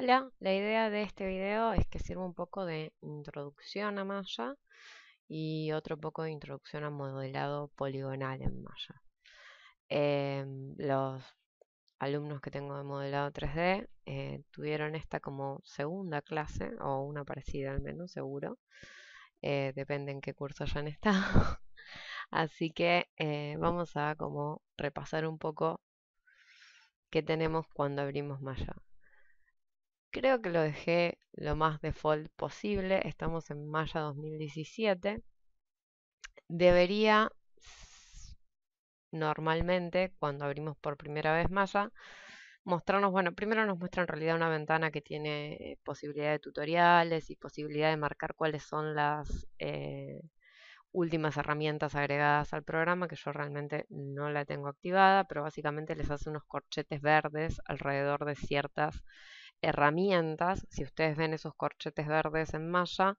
Hola, la idea de este video es que sirva un poco de introducción a Maya y otro poco de introducción a modelado poligonal en Maya. Em, los alumnos que tengo de modelado 3D eh, tuvieron esta como segunda clase, o una parecida al menos, seguro. Eh, depende en qué curso hayan estado. Así que eh, vamos a como repasar un poco qué tenemos cuando abrimos Maya. Creo que lo dejé lo más default posible. Estamos en Maya 2017. Debería, normalmente, cuando abrimos por primera vez Maya, mostrarnos, bueno, primero nos muestra en realidad una ventana que tiene posibilidad de tutoriales y posibilidad de marcar cuáles son las eh, últimas herramientas agregadas al programa, que yo realmente no la tengo activada, pero básicamente les hace unos corchetes verdes alrededor de ciertas herramientas, si ustedes ven esos corchetes verdes en malla,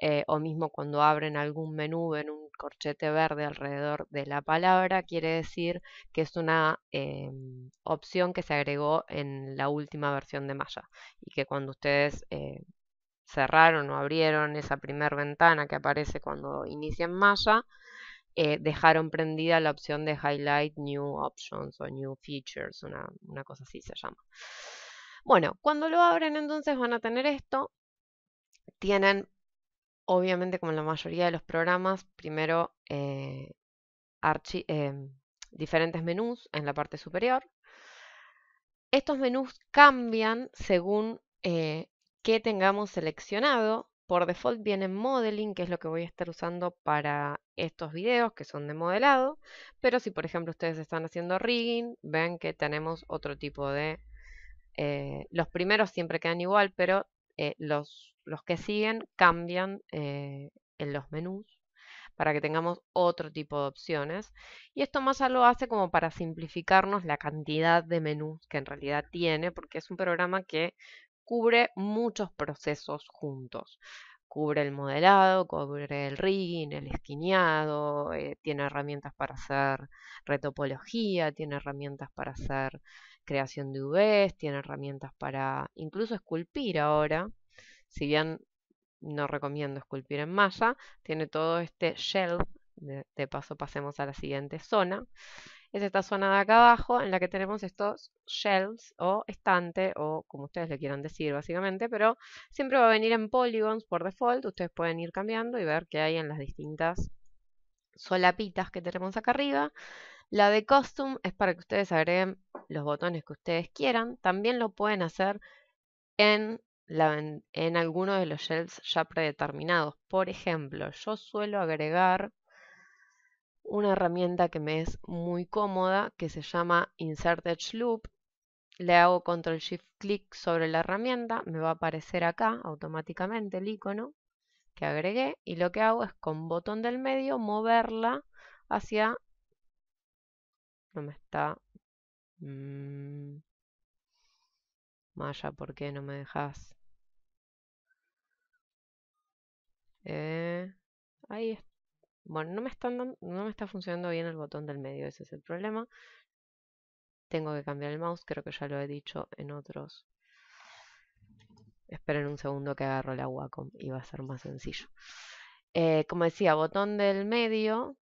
eh, o mismo cuando abren algún menú en un corchete verde alrededor de la palabra, quiere decir que es una em, opción que se agregó en la última versión de Maya y que cuando ustedes eh, cerraron o abrieron esa primera ventana que aparece cuando inician Maya, eh, dejaron prendida la opción de Highlight New Options o New Features, una, una cosa así se llama. Bueno, cuando lo abren entonces van a tener esto. Tienen, obviamente como la mayoría de los programas, primero eh, em, diferentes menús en la parte superior. Estos menús cambian según eh, qué tengamos seleccionado. Por default viene modeling, que es lo que voy a estar usando para estos videos que son de modelado. Pero si por ejemplo ustedes están haciendo rigging, ven que tenemos otro tipo de eh, los primeros siempre quedan igual, pero eh, los, que siguen cambian eh, en los menús para que tengamos otro tipo de opciones. Y esto más lo hace como para simplificarnos la cantidad de menús que en realidad tiene, porque es un programa que cubre muchos procesos juntos. Cubre el modelado, cubre el rigging, el esquineado, tiene herramientas para hacer retopología, tiene herramientas para hacer creación de UVs, tiene herramientas para incluso esculpir ahora. Si bien no recomiendo esculpir en malla, tiene todo este shell. De, paso pasemos a la siguiente zona. Es esta zona de acá abajo en la que tenemos estos shells o estante o como ustedes le quieran decir básicamente, pero siempre va a venir en polygons por default. Ustedes pueden ir cambiando y ver qué hay en las distintas solapitas que tenemos acá arriba. La de custom es para que ustedes agreguen los botones que ustedes quieran. También lo pueden hacer en, la, en, alguno de los shelves ya predeterminados. Por ejemplo, yo suelo agregar una herramienta que me es muy cómoda que se llama Insert Edge Loop. Le hago control shift clic sobre la herramienta, me va a aparecer acá automáticamente el icono que agregué y lo que hago es con botón del medio moverla hacia no me está... Mm, Maya, ¿por qué no me dejas? Eh, ahí Bueno, no me, no me está funcionando bien el botón del medio, ese es el problema. Tengo que cambiar el mouse, creo que ya lo he dicho en otros. Esperen un segundo que agarro la Wacom y va a ser más sencillo. Eh, como decía, botón del medio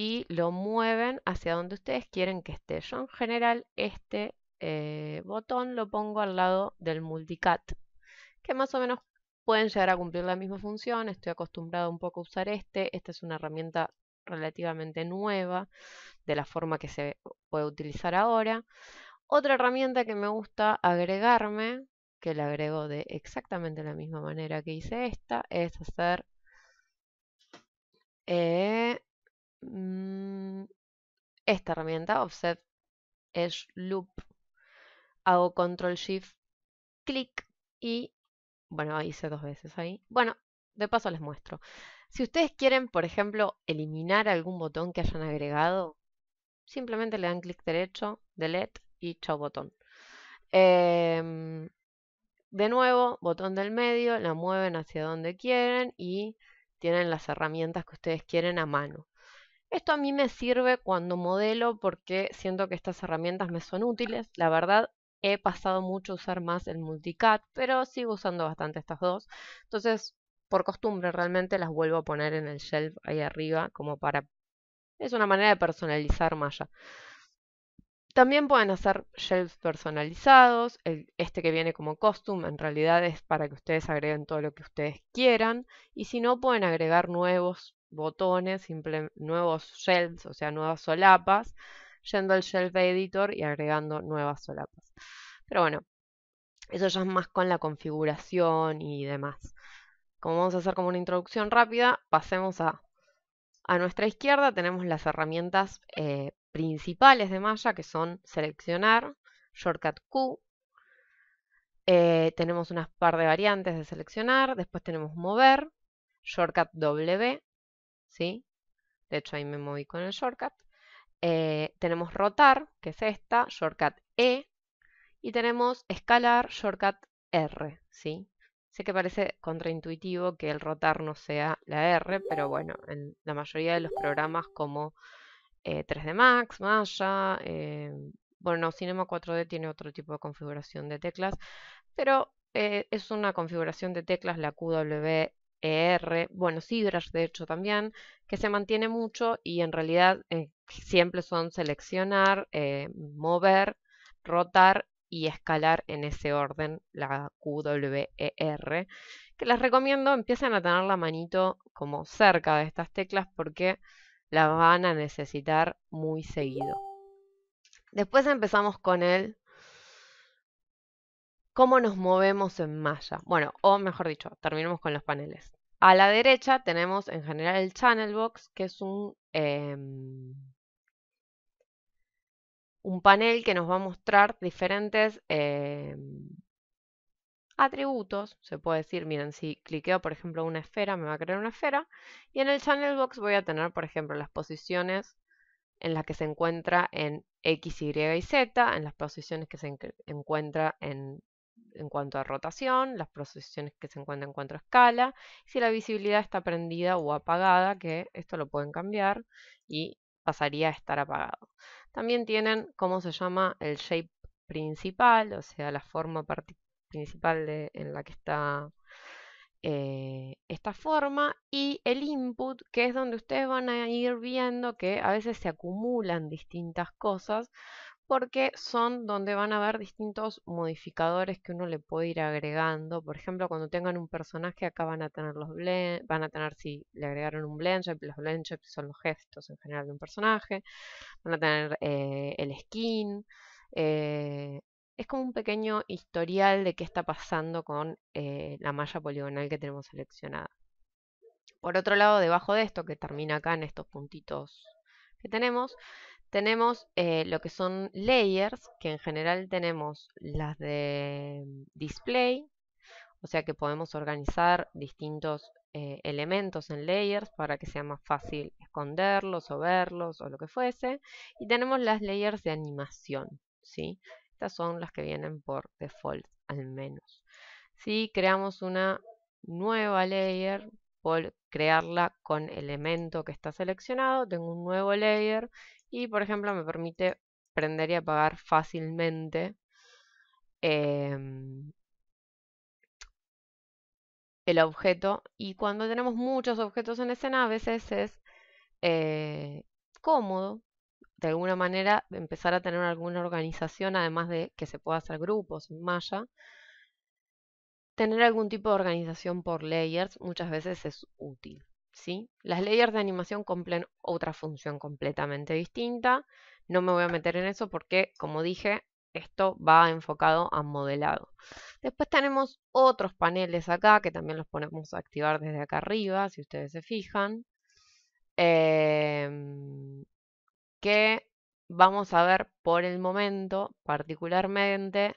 y lo mueven hacia donde ustedes quieren que esté. Yo en general este eh, botón lo pongo al lado del multicat, que más o menos pueden llegar a cumplir la misma función. Estoy acostumbrado un poco a usar este. Esta es una herramienta relativamente nueva de la forma que se puede utilizar ahora. Otra herramienta que me gusta agregarme, que la agrego de exactamente la misma manera que hice esta, es hacer eh, Mm, esta herramienta, Offset Edge Loop, hago Control Shift, clic y, bueno, hice dos veces ahí. Bueno, de paso les muestro. Si ustedes quieren, por ejemplo, eliminar algún botón que hayan agregado, simplemente le dan clic derecho, delete y chau botón. Em, de nuevo, botón del medio, la mueven hacia donde quieren y tienen las herramientas que ustedes quieren a mano. Esto a mí me sirve cuando modelo porque siento que estas herramientas me son útiles. La verdad, he pasado mucho a usar más el multicat, pero sigo usando bastante estas dos. Entonces, por costumbre realmente las vuelvo a poner en el shelf ahí arriba como para... Es una manera de personalizar Maya. También pueden hacer shelves personalizados. este que viene como costume en realidad es para que ustedes agreguen todo lo que ustedes quieran. Y si no, pueden agregar nuevos botones, nuevos shells, o sea, nuevas solapas, yendo al shelf editor y agregando nuevas solapas. Pero bueno, eso ya es más con la configuración y demás. Como vamos a hacer como una introducción rápida, pasemos a, nuestra izquierda. Tenemos las herramientas eh, principales de Maya, que son seleccionar, shortcut Q. Eh, tenemos unas par de variantes de seleccionar, después tenemos mover, shortcut W, ¿sí? De hecho, ahí me moví con el shortcut. Eh, tenemos rotar, que es esta, shortcut E, y tenemos escalar, shortcut R, ¿sí? Sé que parece contraintuitivo que el rotar no sea la R, pero bueno, en la mayoría de los programas como 3D eh, Max, Maya, eh, bueno, Cinema 4D tiene otro tipo de configuración de teclas, pero es una configuración de teclas, la QW, bueno, Sidrash de hecho también, que se mantiene mucho y en realidad eh, siempre son seleccionar, eh, mover, rotar y escalar en ese orden, la QWER, que les recomiendo empiecen a tener la manito como cerca de estas teclas porque la van a necesitar muy seguido. Después empezamos con el cómo nos movemos en malla. Bueno, o mejor dicho, terminemos con los paneles. A la derecha tenemos en general el channel box, que es un, em, panel que nos va a mostrar diferentes em, atributos. Se puede decir, miren, si cliqueo por ejemplo una esfera, me va a crear una esfera. Y en el channel box voy a tener, por ejemplo, las posiciones en las que se encuentra en X, Y y Z, en las posiciones que se encuentra en en cuanto a rotación, las procesiones que se encuentran en cuanto a escala, si la visibilidad está prendida o apagada, que esto lo pueden cambiar y pasaría a estar apagado. También tienen cómo se llama el shape principal, o sea, la forma principal en la que está eh, esta forma y el input, que es donde ustedes van a ir viendo que a veces se acumulan distintas cosas, porque son donde van a haber distintos modificadores que uno le puede ir agregando. Por ejemplo, cuando tengan un personaje acá van a tener los van a tener si le agregaron un blend los blend shapes son los gestos en general de un personaje, van a tener eh, el skin. Eh, es como un pequeño historial de qué está pasando con eh, la malla poligonal que tenemos seleccionada. Por otro lado, debajo de esto, que termina acá en estos puntitos que tenemos, tenemos eh, lo que son layers, que en general tenemos las de mm, display, o sea que podemos organizar distintos eh, elementos en layers para que sea más fácil esconderlos o verlos o lo que fuese. Y tenemos las layers de animación, ¿sí? Estas son las que vienen por default al menos. Si creamos una nueva layer, por crearla con elemento que está seleccionado, tengo un nuevo layer y por ejemplo me permite prender y apagar fácilmente em, el objeto. Y cuando tenemos muchos objetos en escena a veces es eh, cómodo de alguna manera empezar a tener alguna organización, además de que se pueda hacer grupos en malla, tener algún tipo de organización por layers muchas veces es útil. Las layers de animación cumplen otra función completamente distinta. No me voy a meter en eso porque, como dije, esto va enfocado a modelado. Después tenemos otros paneles acá que también los ponemos a activar desde acá arriba, si ustedes se fijan. Em, que vamos a ver por el momento, particularmente,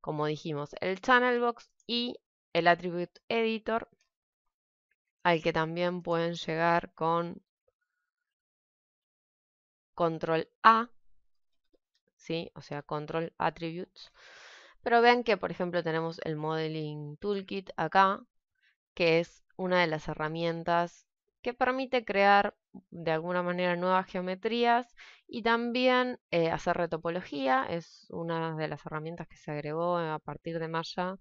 como dijimos, el Channel Box y el Attribute Editor, al que también pueden llegar con control A, ¿sí? o sea, control attributes. Pero vean que, por ejemplo, tenemos el Modeling Toolkit acá, que es una de las herramientas que permite crear de alguna manera nuevas geometrías y también eh, hacer retopología. Es una de las herramientas que se agregó a partir de Maya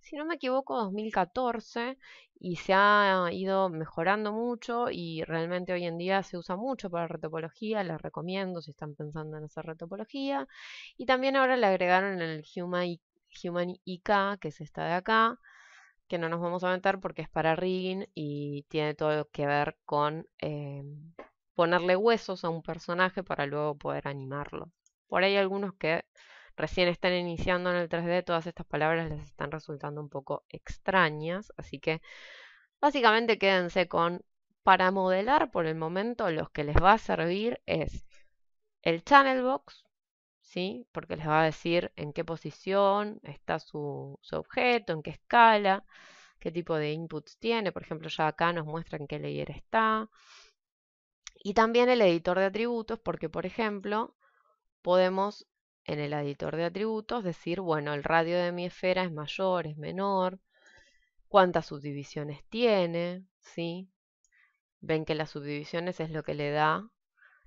si no me equivoco, 2014 y se ha ido mejorando mucho y realmente hoy en día se usa mucho para retopología, les recomiendo si están pensando en hacer retopología. Y también ahora le agregaron el Human, IK, que es esta de acá, que no nos vamos a meter porque es para rigging y tiene todo que ver con eh, ponerle huesos a un personaje para luego poder animarlo. Por ahí algunos que recién están iniciando en el 3D, todas estas palabras les están resultando un poco extrañas, así que básicamente quédense con, para modelar por el momento, los que les va a servir es el channel box, ¿sí? porque les va a decir en qué posición está su, su objeto, en qué escala, qué tipo de inputs tiene, por ejemplo ya acá nos muestran qué layer está, y también el editor de atributos, porque por ejemplo podemos en el editor de atributos decir, bueno, el radio de mi esfera es mayor, es menor, cuántas subdivisiones tiene, ¿sí? Ven que las subdivisiones es lo que le da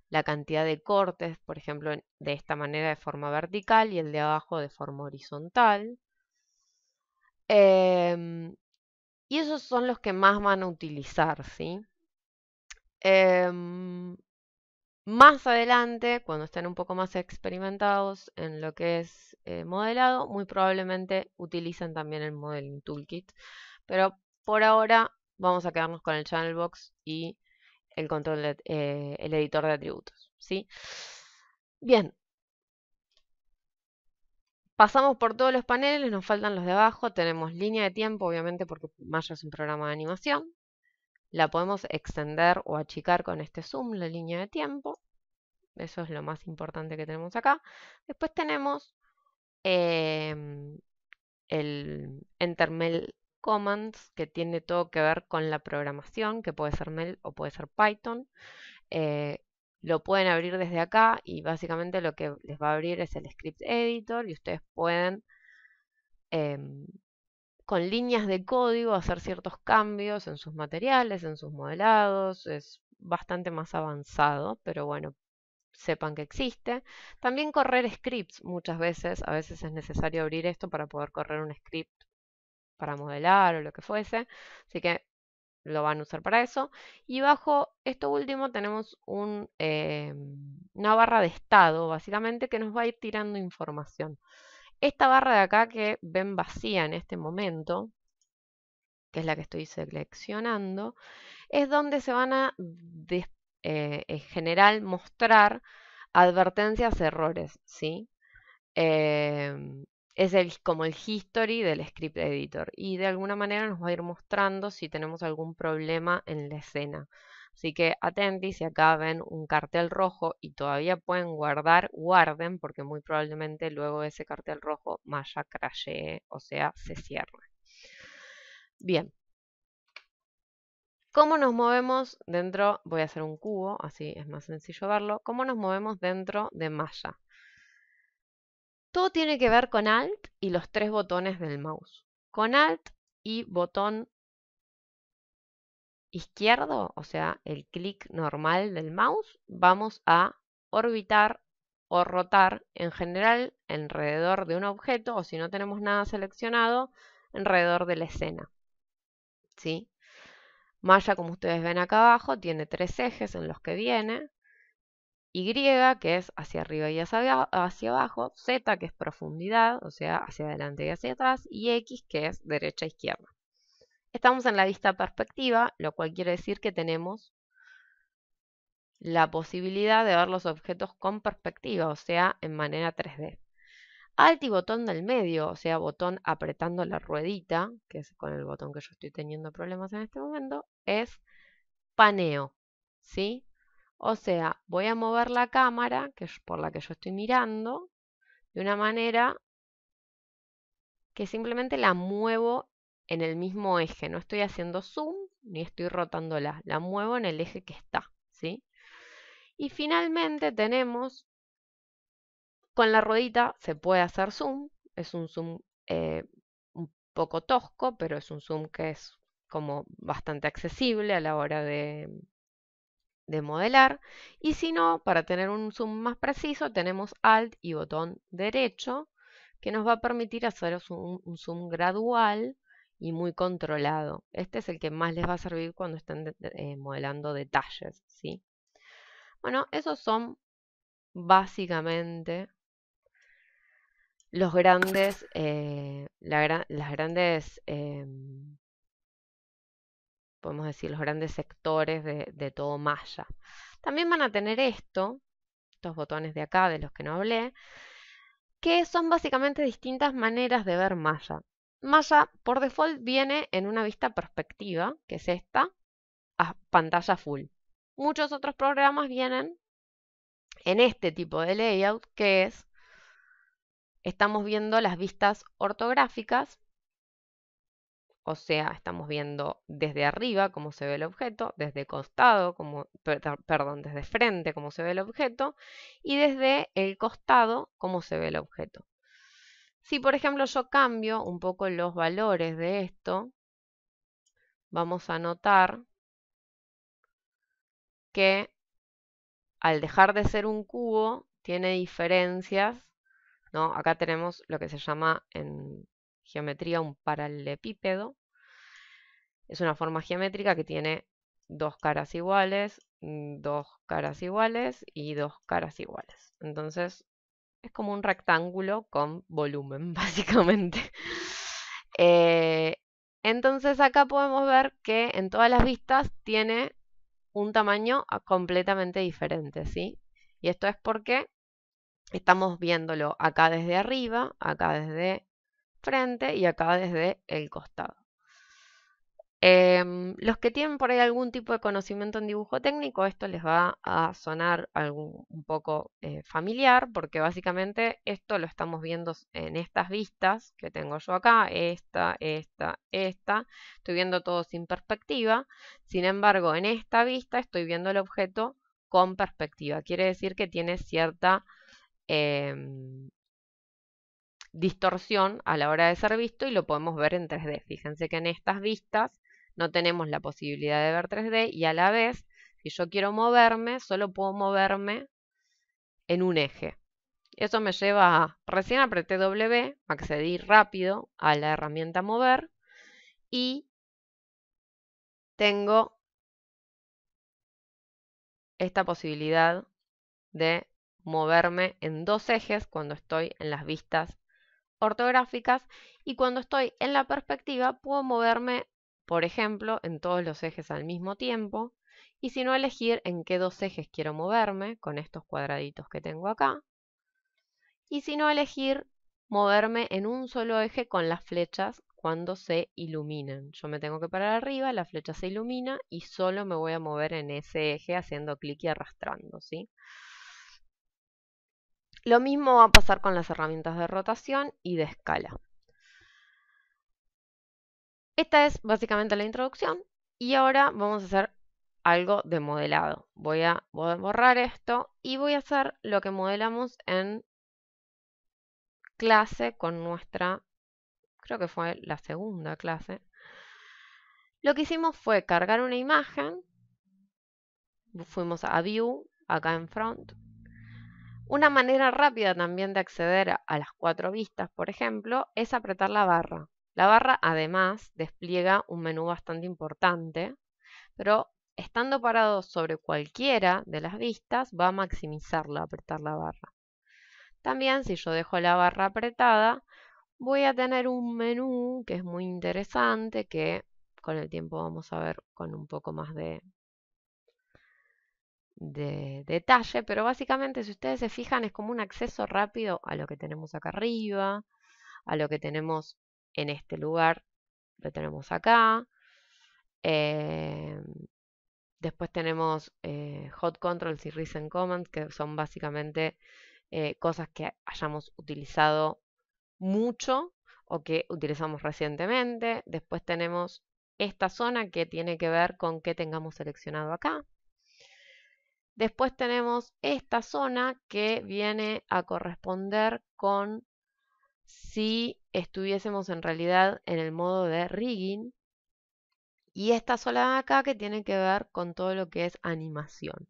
la cantidad de cortes, por ejemplo, de esta manera de forma vertical y el de abajo de forma horizontal. Em, y esos son los que más van a utilizar, ¿sí? Em, más adelante, cuando estén un poco más experimentados en lo que es eh, modelado, muy probablemente utilicen también el Modeling Toolkit. Pero por ahora vamos a quedarnos con el Channel Box y eh, el, editor de atributos. ¿sí? Bien. Pasamos por todos los paneles, nos faltan los de abajo. Tenemos línea de tiempo, obviamente, porque Maya es un programa de animación. La podemos extender o achicar con este zoom, la línea de tiempo. Eso es lo más importante que tenemos acá. Después tenemos em, el enter mail commands, que tiene todo que ver con la programación, que puede ser mail o puede ser Python. Eh, lo pueden abrir desde acá y básicamente lo que les va a abrir es el script editor y ustedes pueden em, con líneas de código hacer ciertos cambios en sus materiales, en sus modelados, es bastante más avanzado, pero bueno, sepan que existe. También correr scripts muchas veces, a veces es necesario abrir esto para poder correr un script para modelar o lo que fuese, así que lo van a usar para eso. Y bajo esto último tenemos em, una barra de estado, básicamente, que nos va a ir tirando información. Esta barra de acá que ven vacía en este momento, que es la que estoy seleccionando, es donde se van a, eh, en general, mostrar advertencias, errores, ¿sí? Em, es como el history del script editor y de alguna manera nos va a ir mostrando si tenemos algún problema en la escena. Así que atentis si acá ven un cartel rojo y todavía pueden guardar, guarden porque muy probablemente luego de ese cartel rojo Maya crashee, o sea, se cierre. Bien. ¿Cómo nos movemos dentro? Voy a hacer un cubo, así es más sencillo verlo. ¿Cómo nos movemos dentro de Maya? Todo tiene que ver con Alt y los tres botones del mouse. Con Alt y botón izquierdo, o sea, el clic normal del mouse, vamos a orbitar o rotar en general alrededor de un objeto o si no tenemos nada seleccionado, alrededor de la escena. ¿Sí? Maya, como ustedes ven acá abajo, tiene tres ejes en los que viene. Y, que es hacia arriba y hacia, hacia abajo. Z, que es profundidad, o sea, hacia adelante y hacia atrás. Y X, que es derecha e izquierda. Estamos en la vista perspectiva, lo cual quiere decir que tenemos la posibilidad de ver los objetos con perspectiva, o sea, en manera 3D. Alt botón del medio, o sea, botón apretando la ruedita, que es con el botón que yo estoy teniendo problemas en este momento, es paneo, ¿sí? O sea, voy a mover la cámara que es por la que yo estoy mirando de una manera que simplemente la muevo en el mismo eje. No estoy haciendo zoom ni estoy rotándola. La muevo en el eje que está. ¿sí? Y finalmente tenemos, con la ruedita se puede hacer zoom. Es un zoom eh, un poco tosco, pero es un zoom que es como bastante accesible a la hora de, de modelar. Y si no, para tener un zoom más preciso, tenemos Alt y botón derecho, que nos va a permitir hacer un zoom gradual y muy controlado. Este es el que más les va a servir cuando estén eh, modelando detalles, ¿sí? Bueno, esos son básicamente los grandes, eh, las grandes, em, podemos decir, los grandes sectores de, todo malla También van a tener esto, estos botones de acá de los que no hablé, que son básicamente distintas maneras de ver malla masa por default viene en una vista perspectiva, que es esta, a pantalla full. Muchos otros programas vienen en este tipo de layout, que es, estamos viendo las vistas ortográficas, o sea, estamos viendo desde arriba cómo se ve el objeto, desde costado, como, perdón, desde frente cómo se ve el objeto, y desde el costado cómo se ve el objeto. Si por ejemplo yo cambio un poco los valores de esto, vamos a notar que al dejar de ser un cubo tiene diferencias, ¿no? Acá tenemos lo que se llama en geometría un paralelepípedo. Es una forma geométrica que tiene dos caras iguales, mm, dos caras iguales y dos caras iguales. Entonces es como un rectángulo con volumen, básicamente. Eh, entonces acá podemos ver que en todas las vistas tiene un tamaño ah, completamente diferente, ¿sí? Y esto es porque estamos viéndolo acá desde arriba, acá desde frente y acá desde el costado. Em, los que tienen por ahí algún tipo de conocimiento en dibujo técnico, esto les va a sonar un poco eh, familiar, porque básicamente esto lo estamos viendo en estas vistas que tengo yo acá, esta, esta, esta. Estoy viendo todo sin perspectiva. Sin embargo, en esta vista estoy viendo el objeto con perspectiva. Quiere decir que tiene cierta... Em, distorsión a la hora de ser visto y lo podemos ver en 3D. Fíjense que en estas vistas no tenemos la posibilidad de ver 3D y a la vez, si yo quiero moverme, solo puedo moverme en un eje. Eso me lleva a, recién apreté W, accedí rápido a la herramienta mover y tengo esta posibilidad de moverme en dos ejes cuando estoy en las vistas ortográficas y cuando estoy en la perspectiva puedo moverme por ejemplo, en todos los ejes al mismo tiempo, y si no elegir en qué dos ejes quiero moverme con estos cuadraditos que tengo acá, y si no elegir moverme en un solo eje con las flechas cuando se iluminan. Yo me tengo que parar arriba, la flecha se ilumina y solo me voy a mover en ese eje haciendo clic y arrastrando, Lo mismo va a pasar con las herramientas de rotación y de escala. Esta es básicamente la introducción y ahora vamos a hacer algo de modelado. Voy a, borrar esto y voy a hacer lo que modelamos en clase con nuestra, creo que fue la segunda clase. Lo que hicimos fue cargar una imagen, fuimos a View, acá en Front. Una manera rápida también de acceder a las cuatro vistas, por ejemplo, es apretar la barra. La barra además despliega un menú bastante importante, pero estando parado sobre cualquiera de las vistas va a maximizarla apretar la barra. También si yo dejo la barra apretada voy a tener un menú que es muy interesante que con el tiempo vamos a ver con un poco más de, de detalle, pero básicamente si ustedes se fijan es como un acceso rápido a lo que tenemos acá arriba, a lo que tenemos en este lugar. Lo tenemos acá. Eh, después tenemos eh, hot controls y recent commands, que son básicamente eh, cosas que hayamos utilizado mucho o que utilizamos recientemente. Después tenemos esta zona que tiene que ver con qué tengamos seleccionado acá. Después tenemos esta zona que viene a corresponder con si estuviésemos en realidad en el modo de rigging. Y esta sola acá que tiene que ver con todo lo que es animación.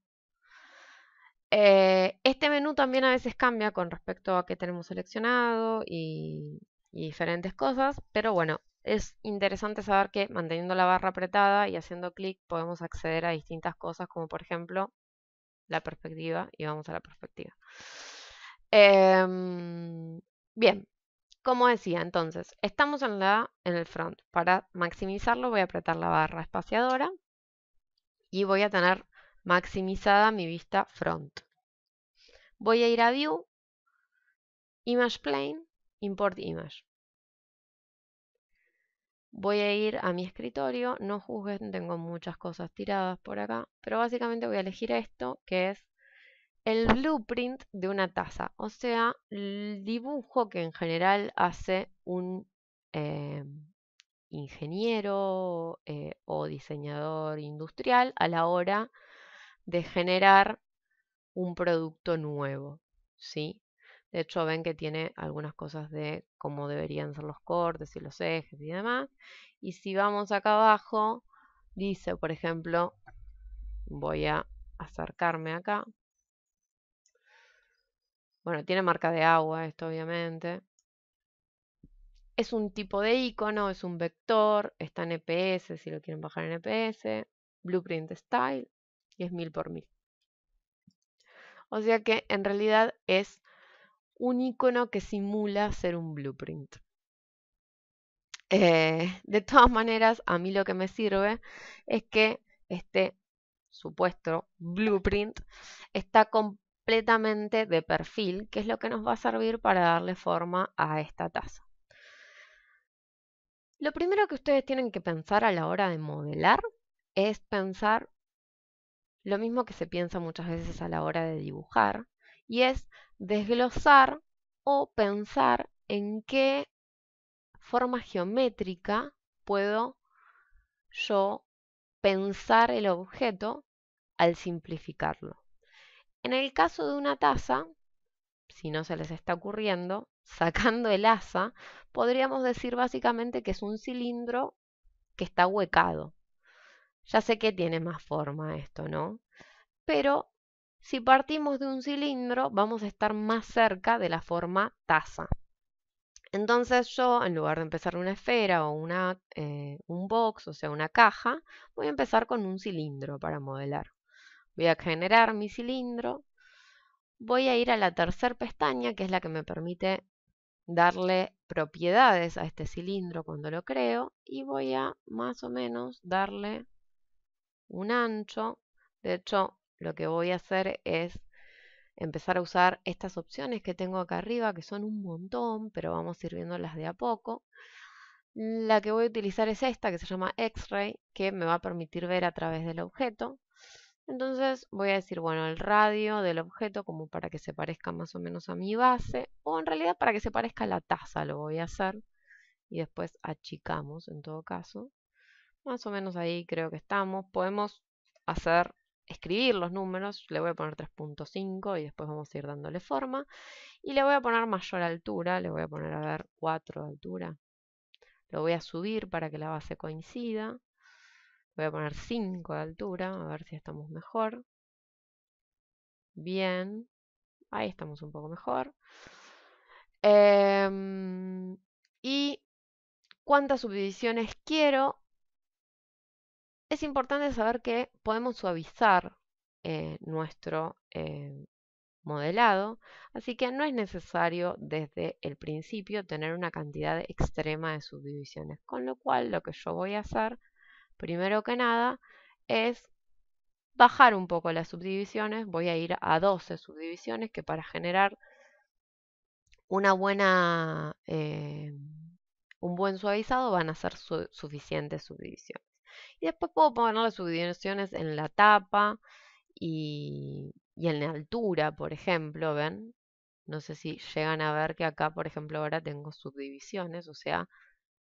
Eh, este menú también a veces cambia con respecto a qué tenemos seleccionado y, diferentes cosas, pero bueno, es interesante saber que manteniendo la barra apretada y haciendo clic podemos acceder a distintas cosas, como por ejemplo la perspectiva, y vamos a la perspectiva. Em, bien, como decía entonces, estamos en, la, en el front. Para maximizarlo voy a apretar la barra espaciadora y voy a tener maximizada mi vista front. Voy a ir a View, Image Plane, Import Image. Voy a ir a mi escritorio, no juzguen, tengo muchas cosas tiradas por acá, pero básicamente voy a elegir esto, que es el blueprint de una taza, o sea, el dibujo que en general hace un eh, ingeniero eh, o diseñador industrial a la hora de generar un producto nuevo, ¿sí? De hecho, ven que tiene algunas cosas de cómo deberían ser los cortes y los ejes y demás. Y si vamos acá abajo, dice, por ejemplo, voy a acercarme acá bueno, tiene marca de agua esto obviamente. Es un tipo de icono, es un vector, está en EPS si lo quieren bajar en EPS, Blueprint Style y es 1000 por 1000. O sea que en realidad es un icono que simula ser un blueprint. Eh, de todas maneras, a mí lo que me sirve es que este supuesto blueprint está, compuesto completamente de perfil, que es lo que nos va a servir para darle forma a esta taza. Lo primero que ustedes tienen que pensar a la hora de modelar es pensar lo mismo que se piensa muchas veces a la hora de dibujar, y es desglosar o pensar en qué forma geométrica puedo yo pensar el objeto al simplificarlo. En el caso de una taza, si no se les está ocurriendo, sacando el asa, podríamos decir básicamente que es un cilindro que está huecado. Ya sé que tiene más forma esto, ¿no? Pero si partimos de un cilindro, vamos a estar más cerca de la forma taza. Entonces yo, en lugar de empezar una esfera o eh, un box, o sea, una caja, voy a empezar con un cilindro para modelar. Voy a generar mi cilindro. Voy a ir a la tercera pestaña, que es la que me permite darle propiedades a este cilindro cuando lo creo. Y voy a más o menos darle un ancho. De hecho, lo que voy a hacer es empezar a usar estas opciones que tengo acá arriba, que son un montón, pero vamos a ir viéndolas de a poco. La que voy a utilizar es esta, que se llama X-Ray, que me va a permitir ver a través del objeto. Entonces voy a decir, bueno, el radio del objeto como para que se parezca más o menos a mi base, o en realidad para que se parezca a la taza lo voy a hacer, y después achicamos en todo caso. Más o menos ahí creo que estamos. Podemos hacer, escribir los números, le voy a poner 3.5 y después vamos a ir dándole forma. Y le voy a poner mayor altura, le voy a poner a ver 4 de altura. Lo voy a subir para que la base coincida. Voy a poner 5 de altura, a ver si estamos mejor. Bien. Ahí estamos un poco mejor. Em, y cuántas subdivisiones quiero. Es importante saber que podemos suavizar eh, nuestro em, modelado, así que no es necesario desde el principio tener una cantidad extrema de subdivisiones, con lo cual lo que yo voy a hacer primero que nada es bajar un poco las subdivisiones, voy a ir a 12 subdivisiones que para generar una buena, eh, un buen suavizado van a ser suficientes subdivisiones. Y después puedo poner las subdivisiones en la tapa y, y en la altura, por ejemplo, ¿ven? No sé si llegan a ver que acá, por ejemplo, ahora tengo subdivisiones, o sea,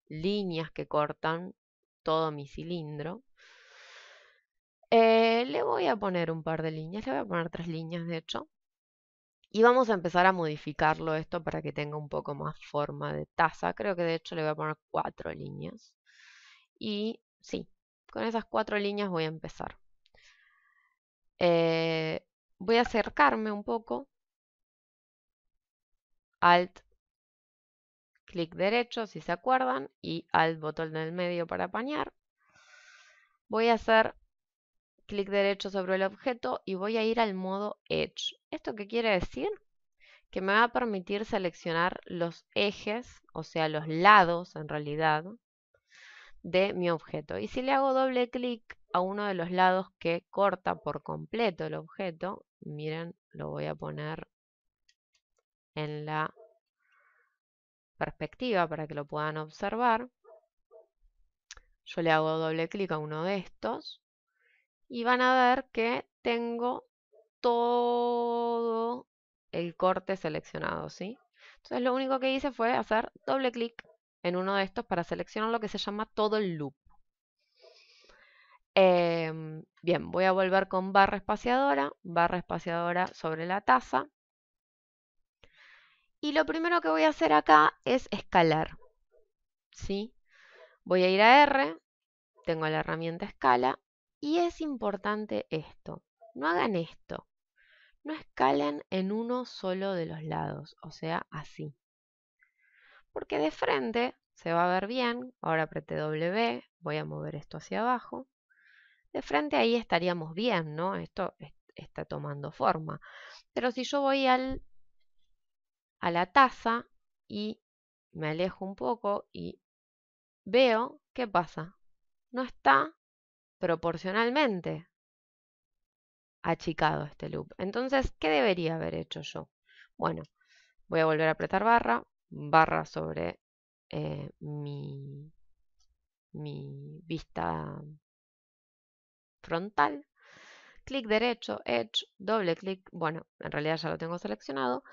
líneas que cortan todo mi cilindro. Eh, le voy a poner un par de líneas, le voy a poner tres líneas de hecho. Y vamos a empezar a modificarlo esto para que tenga un poco más forma de taza. Creo que de hecho le voy a poner cuatro líneas. Y sí, con esas cuatro líneas voy a empezar. Eh, voy a acercarme un poco. Alt clic derecho, si se acuerdan, y al botón del medio para apañar. Voy a hacer clic derecho sobre el objeto y voy a ir al modo Edge. ¿Esto qué quiere decir? Que me va a permitir seleccionar los ejes, o sea, los lados en realidad, de mi objeto. Y si le hago doble clic a uno de los lados que corta por completo el objeto, miren, lo voy a poner en la perspectiva para que lo puedan observar. Yo le hago doble clic a uno de estos y van a ver que tengo todo el corte seleccionado, ¿sí? Entonces lo único que hice fue hacer doble clic en uno de estos para seleccionar lo que se llama todo el loop. Em, bien, voy a volver con barra espaciadora, barra espaciadora sobre la taza. Y lo primero que voy a hacer acá es escalar. ¿Sí? Voy a ir a R, tengo la herramienta escala y es importante esto. No hagan esto. No escalen en uno solo de los lados, o sea, así. Porque de frente se va a ver bien. Ahora apreté W, voy a mover esto hacia abajo. De frente ahí estaríamos bien, ¿no? Esto está tomando forma. Pero si yo voy al a la taza y me alejo un poco y veo qué pasa. No está proporcionalmente achicado este loop. Entonces, ¿qué debería haber hecho yo? Bueno, voy a volver a apretar barra, barra sobre eh, mi, mi vista frontal, clic derecho, Edge, doble clic, bueno, en realidad ya lo tengo seleccionado,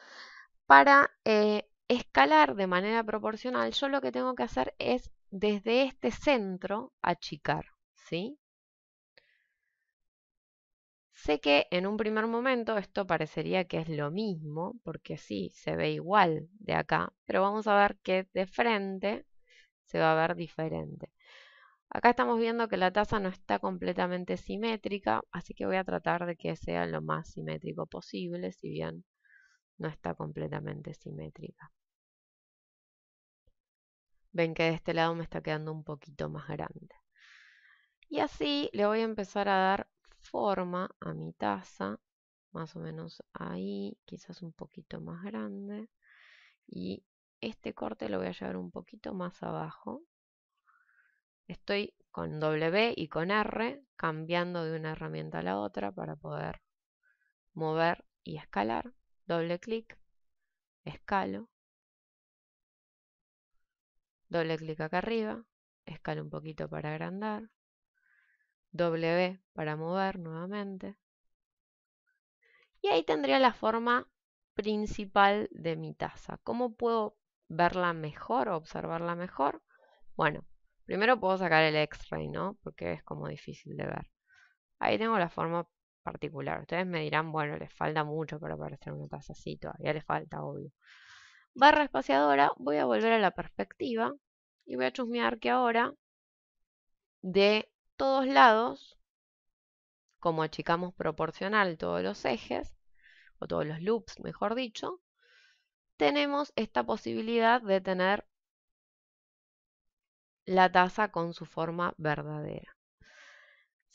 para eh, escalar de manera proporcional, yo lo que tengo que hacer es desde este centro achicar, ¿sí? Sé que en un primer momento esto parecería que es lo mismo, porque sí, se ve igual de acá, pero vamos a ver que de frente se va a ver diferente. Acá estamos viendo que la taza no está completamente simétrica, así que voy a tratar de que sea lo más simétrico posible, si bien no está completamente simétrica. Ven que de este lado me está quedando un poquito más grande. Y así le voy a empezar a dar forma a mi taza, más o menos ahí, quizás un poquito más grande. Y este corte lo voy a llevar un poquito más abajo. Estoy con W y con R, cambiando de una herramienta a la otra para poder mover y escalar doble clic, escalo, doble clic acá arriba, escalo un poquito para agrandar, W para mover nuevamente. Y ahí tendría la forma principal de mi taza. ¿Cómo puedo verla mejor o observarla mejor? Bueno, primero puedo sacar el X-ray, ¿no? Porque es como difícil de ver. Ahí tengo la forma particular. Ustedes me dirán, bueno, les falta mucho para aparecer una taza así, todavía les falta, obvio. Barra espaciadora, voy a volver a la perspectiva y voy a chusmear que ahora de todos lados, como achicamos proporcional todos los ejes, o todos los loops, mejor dicho, tenemos esta posibilidad de tener la taza con su forma verdadera.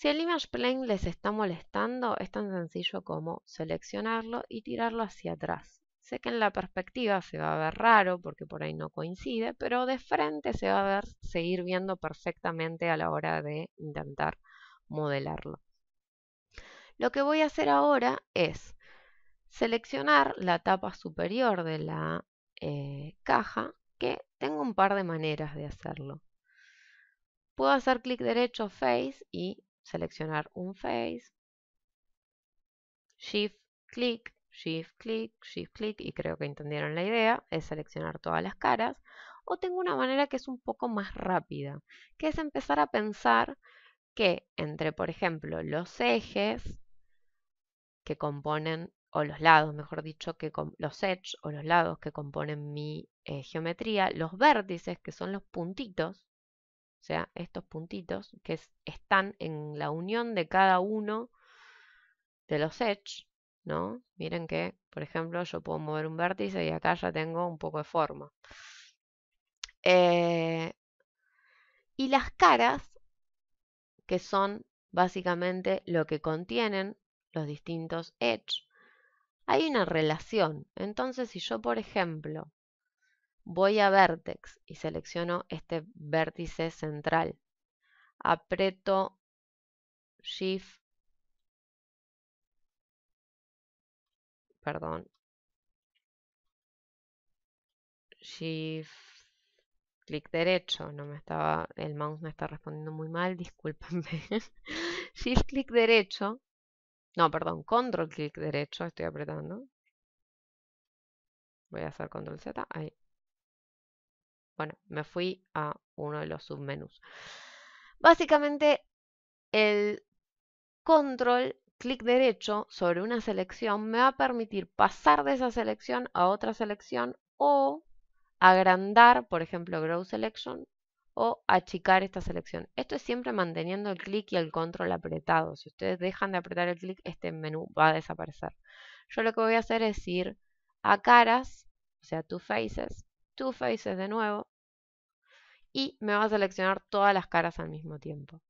Si el image plane les está molestando, es tan sencillo como seleccionarlo y tirarlo hacia atrás. Sé que en la perspectiva se va a ver raro porque por ahí no coincide, pero de frente se va a ver, seguir viendo perfectamente a la hora de intentar modelarlo. Lo que voy a hacer ahora es seleccionar la tapa superior de la eh, caja, que tengo un par de maneras de hacerlo. Puedo hacer clic derecho Face y seleccionar un face, shift, click shift, click shift, click y creo que entendieron la idea, es seleccionar todas las caras, o tengo una manera que es un poco más rápida, que es empezar a pensar que entre, por ejemplo, los ejes que componen, o los lados, mejor dicho, que los edges o los lados que componen mi eh, geometría, los vértices, que son los puntitos, o sea, estos puntitos que están en la unión de cada uno de los edge, ¿no? Miren que, por ejemplo, yo puedo mover un vértice y acá ya tengo un poco de forma. Eh, y las caras, que son básicamente lo que contienen los distintos edge, hay una relación. Entonces, si yo, por ejemplo, Voy a Vertex y selecciono este vértice central. Apreto Shift. Perdón. Shift. Clic derecho. No me estaba. El mouse me está respondiendo muy mal. Discúlpenme. Shift clic derecho. No, perdón, control clic derecho estoy apretando. Voy a hacer control Z. Ahí. Bueno, me fui a uno de los submenús. Básicamente, el control, clic derecho sobre una selección me va a permitir pasar de esa selección a otra selección o agrandar, por ejemplo, Grow Selection o achicar esta selección. Esto es siempre manteniendo el clic y el control apretado. Si ustedes dejan de apretar el clic, este menú va a desaparecer. Yo lo que voy a hacer es ir a caras, o sea, to faces, Two Faces de nuevo y me va a seleccionar todas las caras al mismo tiempo.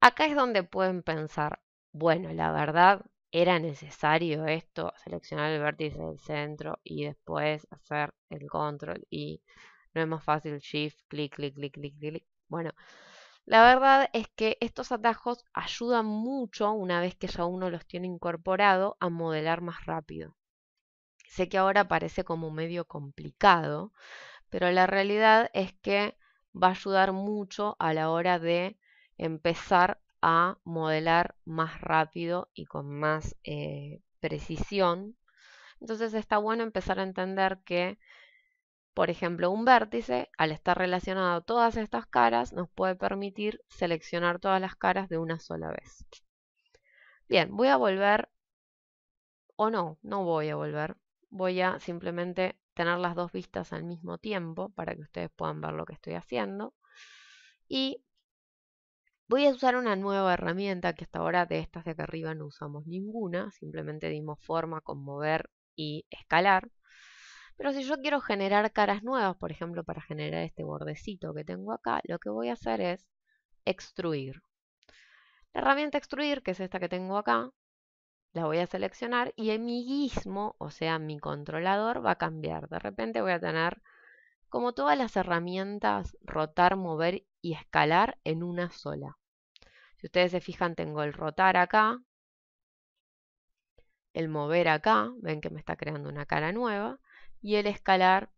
Acá es donde pueden pensar, bueno, la verdad, ¿era necesario esto? Seleccionar el vértice del centro y después hacer el control y no es más fácil shift, clic, clic, clic, clic, clic. Bueno, la verdad es que estos atajos ayudan mucho, una vez que ya uno los tiene incorporado, a modelar más rápido. Sé que ahora parece como medio complicado, pero la realidad es que va a ayudar mucho a la hora de empezar a modelar más rápido y con más eh, precisión. Entonces está bueno empezar a entender que, por ejemplo, un vértice, al estar relacionado a todas estas caras, nos puede permitir seleccionar todas las caras de una sola vez. Bien, voy a volver, o no, no voy a volver, voy a simplemente tener las dos vistas al mismo tiempo para que ustedes puedan ver lo que estoy haciendo. Y voy a usar una nueva herramienta que hasta ahora de estas de acá arriba no usamos ninguna, simplemente dimos forma con mover y escalar. Pero si yo quiero generar caras nuevas, por ejemplo, para generar este bordecito que tengo acá, lo que voy a hacer es extruir. La herramienta extruir, que es esta que tengo acá, la voy a seleccionar y en mi guismo, o sea, mi controlador, va a cambiar. De repente voy a tener como todas las herramientas, rotar, mover y escalar en una sola. Si ustedes se fijan, tengo el rotar acá, el mover acá, ven que me está creando una cara nueva, y el escalar,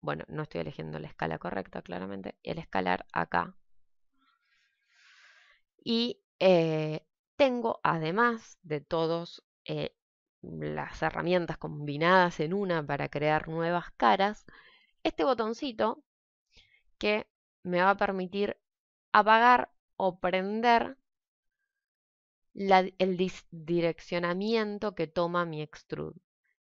bueno, no estoy eligiendo la escala correcta, claramente, el escalar acá. Y eh, tengo, además de todas eh, las herramientas combinadas en una para crear nuevas caras, este botoncito que me va a permitir apagar o prender el direccionamiento que toma mi extrude.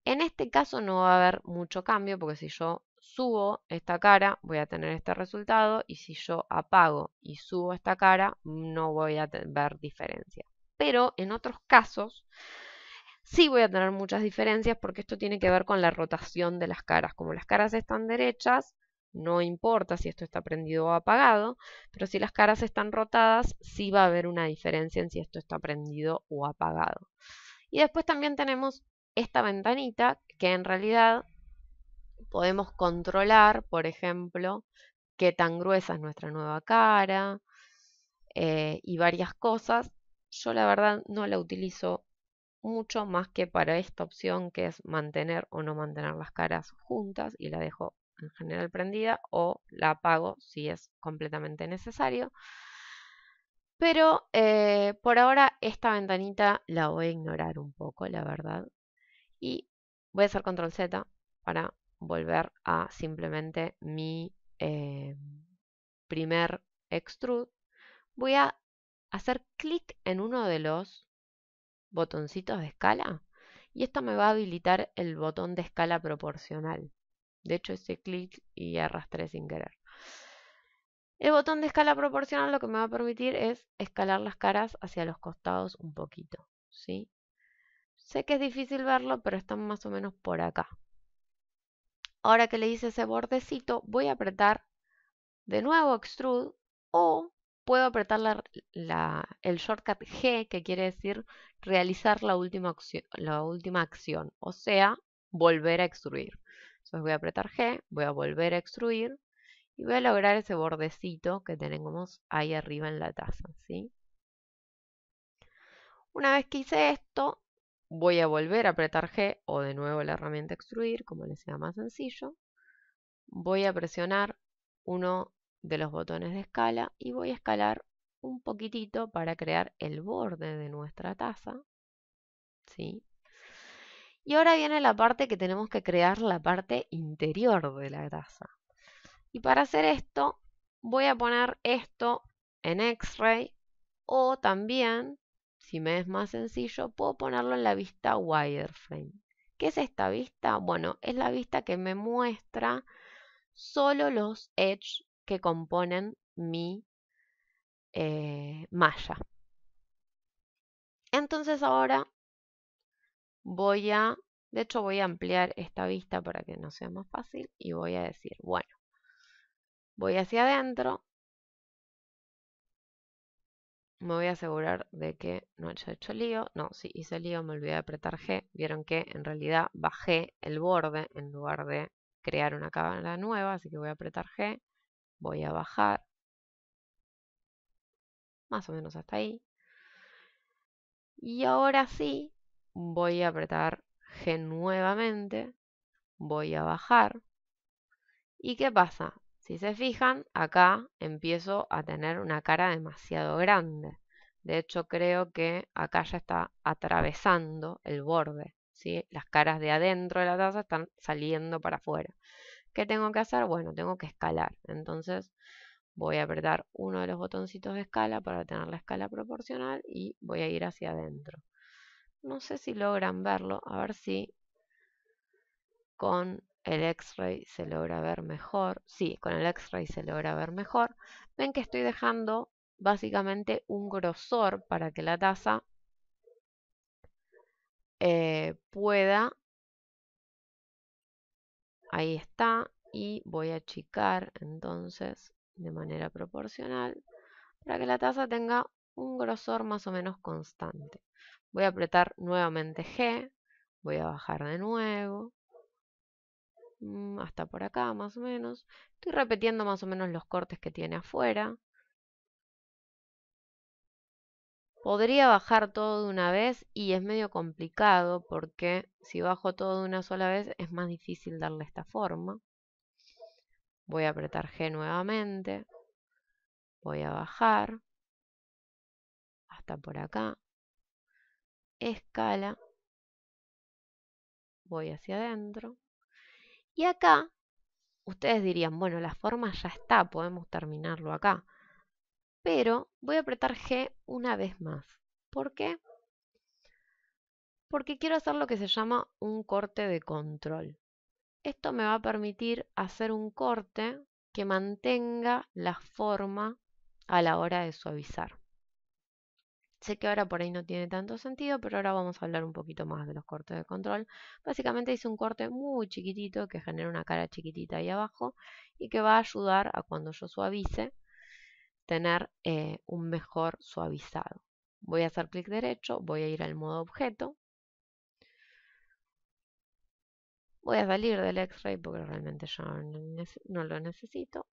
En este caso no va a haber mucho cambio porque si yo subo esta cara voy a tener este resultado y si yo apago y subo esta cara no voy a ver diferencia pero en otros casos sí voy a tener muchas diferencias porque esto tiene que ver con la rotación de las caras. Como las caras están derechas, no importa si esto está prendido o apagado, pero si las caras están rotadas, sí va a haber una diferencia en si esto está prendido o apagado. Y después también tenemos esta ventanita que en realidad podemos controlar, por ejemplo, qué tan gruesa es nuestra nueva cara eh, y varias cosas yo la verdad no la utilizo mucho más que para esta opción que es mantener o no mantener las caras juntas y la dejo en general prendida o la apago si es completamente necesario. Pero eh, por ahora esta ventanita la voy a ignorar un poco, la verdad. Y voy a hacer control Z para volver a simplemente mi eh, primer extrude. Voy a hacer clic en uno de los botoncitos de escala y esto me va a habilitar el botón de escala proporcional. De hecho, ese clic y arrastré sin querer. El botón de escala proporcional lo que me va a permitir es escalar las caras hacia los costados un poquito. ¿sí? Sé que es difícil verlo, pero están más o menos por acá. Ahora que le hice ese bordecito, voy a apretar de nuevo Extrude o puedo apretar el shortcut G, que quiere decir realizar la última, acción, la última acción, o sea, volver a extruir. Entonces voy a apretar G, voy a volver a extruir y voy a lograr ese bordecito que tenemos ahí arriba en la taza. ¿sí? Una vez que hice esto, voy a volver a apretar G o de nuevo la herramienta extruir, como les sea más sencillo. Voy a presionar uno de los botones de escala y voy a escalar un poquitito para crear el borde de nuestra taza. ¿sí? Y ahora viene la parte que tenemos que crear la parte interior de la taza. Y para hacer esto voy a poner esto en X-Ray o también, si me es más sencillo, puedo ponerlo en la vista wireframe. ¿Qué es esta vista? Bueno, es la vista que me muestra solo los edges que componen mi eh, malla. Entonces ahora voy a, de hecho voy a ampliar esta vista para que no sea más fácil y voy a decir, bueno, voy hacia adentro, me voy a asegurar de que no haya hecho lío. No, sí, hice lío, me olvidé de apretar G. Vieron que en realidad bajé el borde en lugar de crear una cámara nueva, así que voy a apretar G voy a bajar más o menos hasta ahí. Y ahora sí, voy a apretar G nuevamente, voy a bajar. ¿Y qué pasa? Si se fijan, acá empiezo a tener una cara demasiado grande. De hecho, creo que acá ya está atravesando el borde. ¿sí? Las caras de adentro de la taza están saliendo para afuera. ¿Qué tengo que hacer? Bueno, tengo que escalar. Entonces voy a apretar uno de los botoncitos de escala para tener la escala proporcional y voy a ir hacia adentro. No sé si logran verlo, a ver si con el X-ray se logra ver mejor. Sí, con el X-ray se logra ver mejor. Ven que estoy dejando básicamente un grosor para que la taza eh, pueda Ahí está. Y voy a achicar entonces de manera proporcional para que la taza tenga un grosor más o menos constante. Voy a apretar nuevamente G, voy a bajar de nuevo, mm, hasta por acá más o menos. Estoy repitiendo más o menos los cortes que tiene afuera. Podría bajar todo de una vez y es medio complicado porque si bajo todo de una sola vez es más difícil darle esta forma. Voy a apretar G nuevamente. Voy a bajar hasta por acá. Escala. Voy hacia adentro. Y acá, ustedes dirían, bueno, la forma ya está, podemos terminarlo acá pero voy a apretar G una vez más. ¿Por qué? Porque quiero hacer lo que se llama un corte de control. Esto me va a permitir hacer un corte que mantenga la forma a la hora de suavizar. Sé que ahora por ahí no tiene tanto sentido, pero ahora vamos a hablar un poquito más de los cortes de control. Básicamente hice un corte muy chiquitito que genera una cara chiquitita ahí abajo y que va a ayudar a cuando yo suavice tener eh, un mejor suavizado. Voy a hacer clic derecho, voy a ir al modo objeto. Voy a salir del X-Ray porque realmente ya no lo necesito.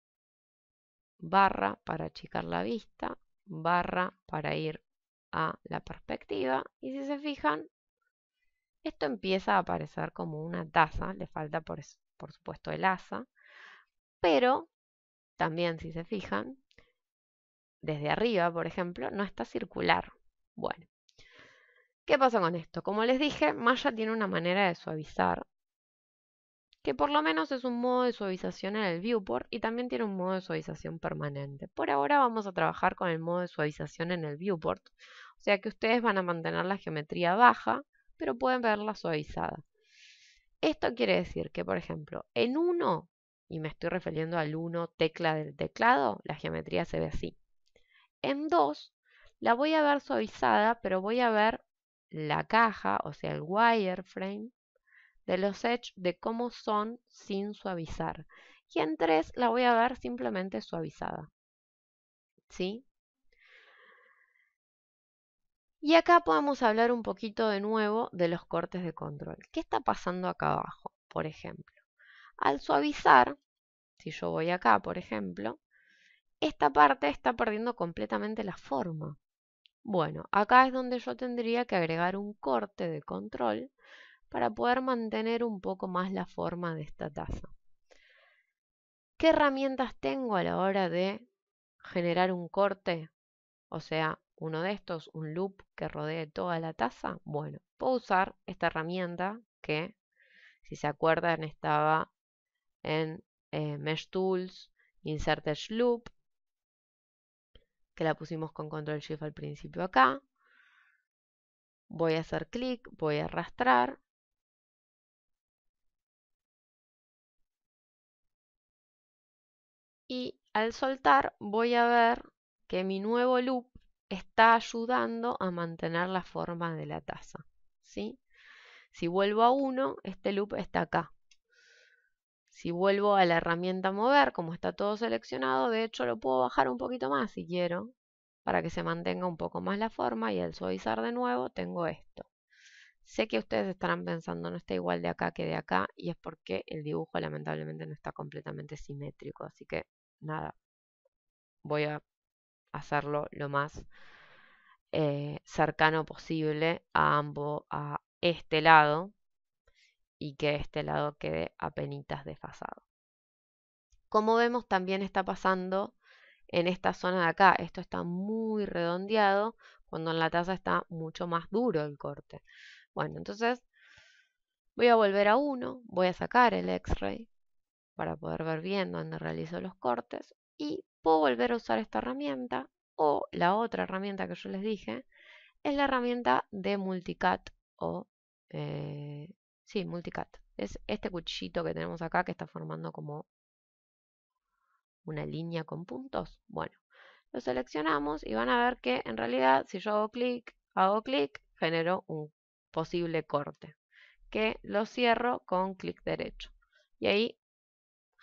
Barra para achicar la vista, barra para ir a la perspectiva. Y si se fijan, esto empieza a aparecer como una taza, le falta por supuesto el asa, pero también si se fijan, desde arriba, por ejemplo, no está circular. Bueno, ¿qué pasa con esto? Como les dije, Maya tiene una manera de suavizar, que por lo menos es un modo de suavización en el viewport y también tiene un modo de suavización permanente. Por ahora vamos a trabajar con el modo de suavización en el viewport, o sea que ustedes van a mantener la geometría baja, pero pueden verla suavizada. Esto quiere decir que, por ejemplo, en 1, y me estoy refiriendo al 1 tecla del teclado, la geometría se ve así en 2 la voy a ver suavizada, pero voy a ver la caja, o sea, el wireframe de los edge de cómo son sin suavizar. Y en 3 la voy a ver simplemente suavizada. ¿Sí? Y acá podemos hablar un poquito de nuevo de los cortes de control. ¿Qué está pasando acá abajo, por ejemplo? Al suavizar, si yo voy acá, por ejemplo, esta parte está perdiendo completamente la forma. Bueno, acá es donde yo tendría que agregar un corte de control para poder mantener un poco más la forma de esta taza. ¿Qué herramientas tengo a la hora de generar un corte? O sea, uno de estos, un loop que rodee toda la taza. Bueno, puedo usar esta herramienta que, si se acuerdan, estaba en eh, Mesh Tools, Insert Loop que la pusimos con control shift al principio acá. Voy a hacer clic, voy a arrastrar. Y al soltar voy a ver que mi nuevo loop está ayudando a mantener la forma de la taza. ¿sí? Si vuelvo a 1, este loop está acá. Si vuelvo a la herramienta mover, como está todo seleccionado, de hecho lo puedo bajar un poquito más si quiero, para que se mantenga un poco más la forma y al suavizar de nuevo tengo esto. Sé que ustedes estarán pensando, no está igual de acá que de acá, y es porque el dibujo lamentablemente no está completamente simétrico, así que nada, voy a hacerlo lo más eh, cercano posible a ambos, a este lado, y que este lado quede apenas desfasado. Como vemos, también está pasando en esta zona de acá. Esto está muy redondeado, cuando en la taza está mucho más duro el corte. Bueno, entonces voy a volver a uno, voy a sacar el X-Ray para poder ver bien dónde realizo los cortes y puedo volver a usar esta herramienta o la otra herramienta que yo les dije es la herramienta de multicat o eh, Sí, multicat. Es este cuchillito que tenemos acá que está formando como una línea con puntos. Bueno, lo seleccionamos y van a ver que en realidad si yo hago clic, hago clic, genero un posible corte. Que lo cierro con clic derecho. Y ahí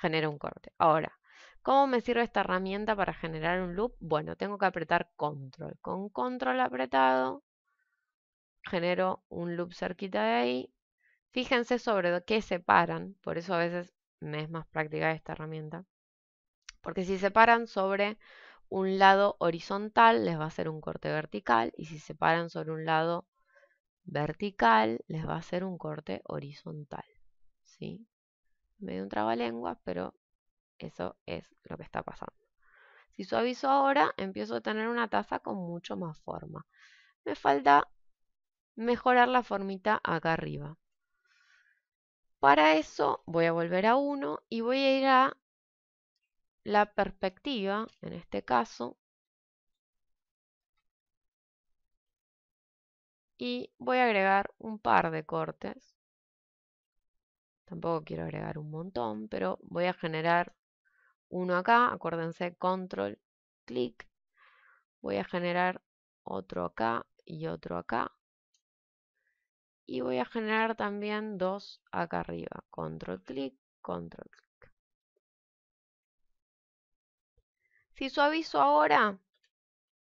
genero un corte. Ahora, ¿cómo me sirve esta herramienta para generar un loop? Bueno, tengo que apretar control. Con control apretado genero un loop cerquita de ahí Fíjense sobre qué separan, por eso a veces me es más práctica esta herramienta, porque si separan sobre un lado horizontal les va a hacer un corte vertical y si separan sobre un lado vertical les va a hacer un corte horizontal. ¿sí? dio un trabalenguas, pero eso es lo que está pasando. Si suavizo ahora, empiezo a tener una taza con mucho más forma. Me falta mejorar la formita acá arriba. Para eso voy a volver a uno y voy a ir a la perspectiva, en este caso, y voy a agregar un par de cortes. Tampoco quiero agregar un montón, pero voy a generar uno acá. Acuérdense, control, clic. Voy a generar otro acá y otro acá y voy a generar también dos acá arriba. Control click, control click. Si suavizo ahora,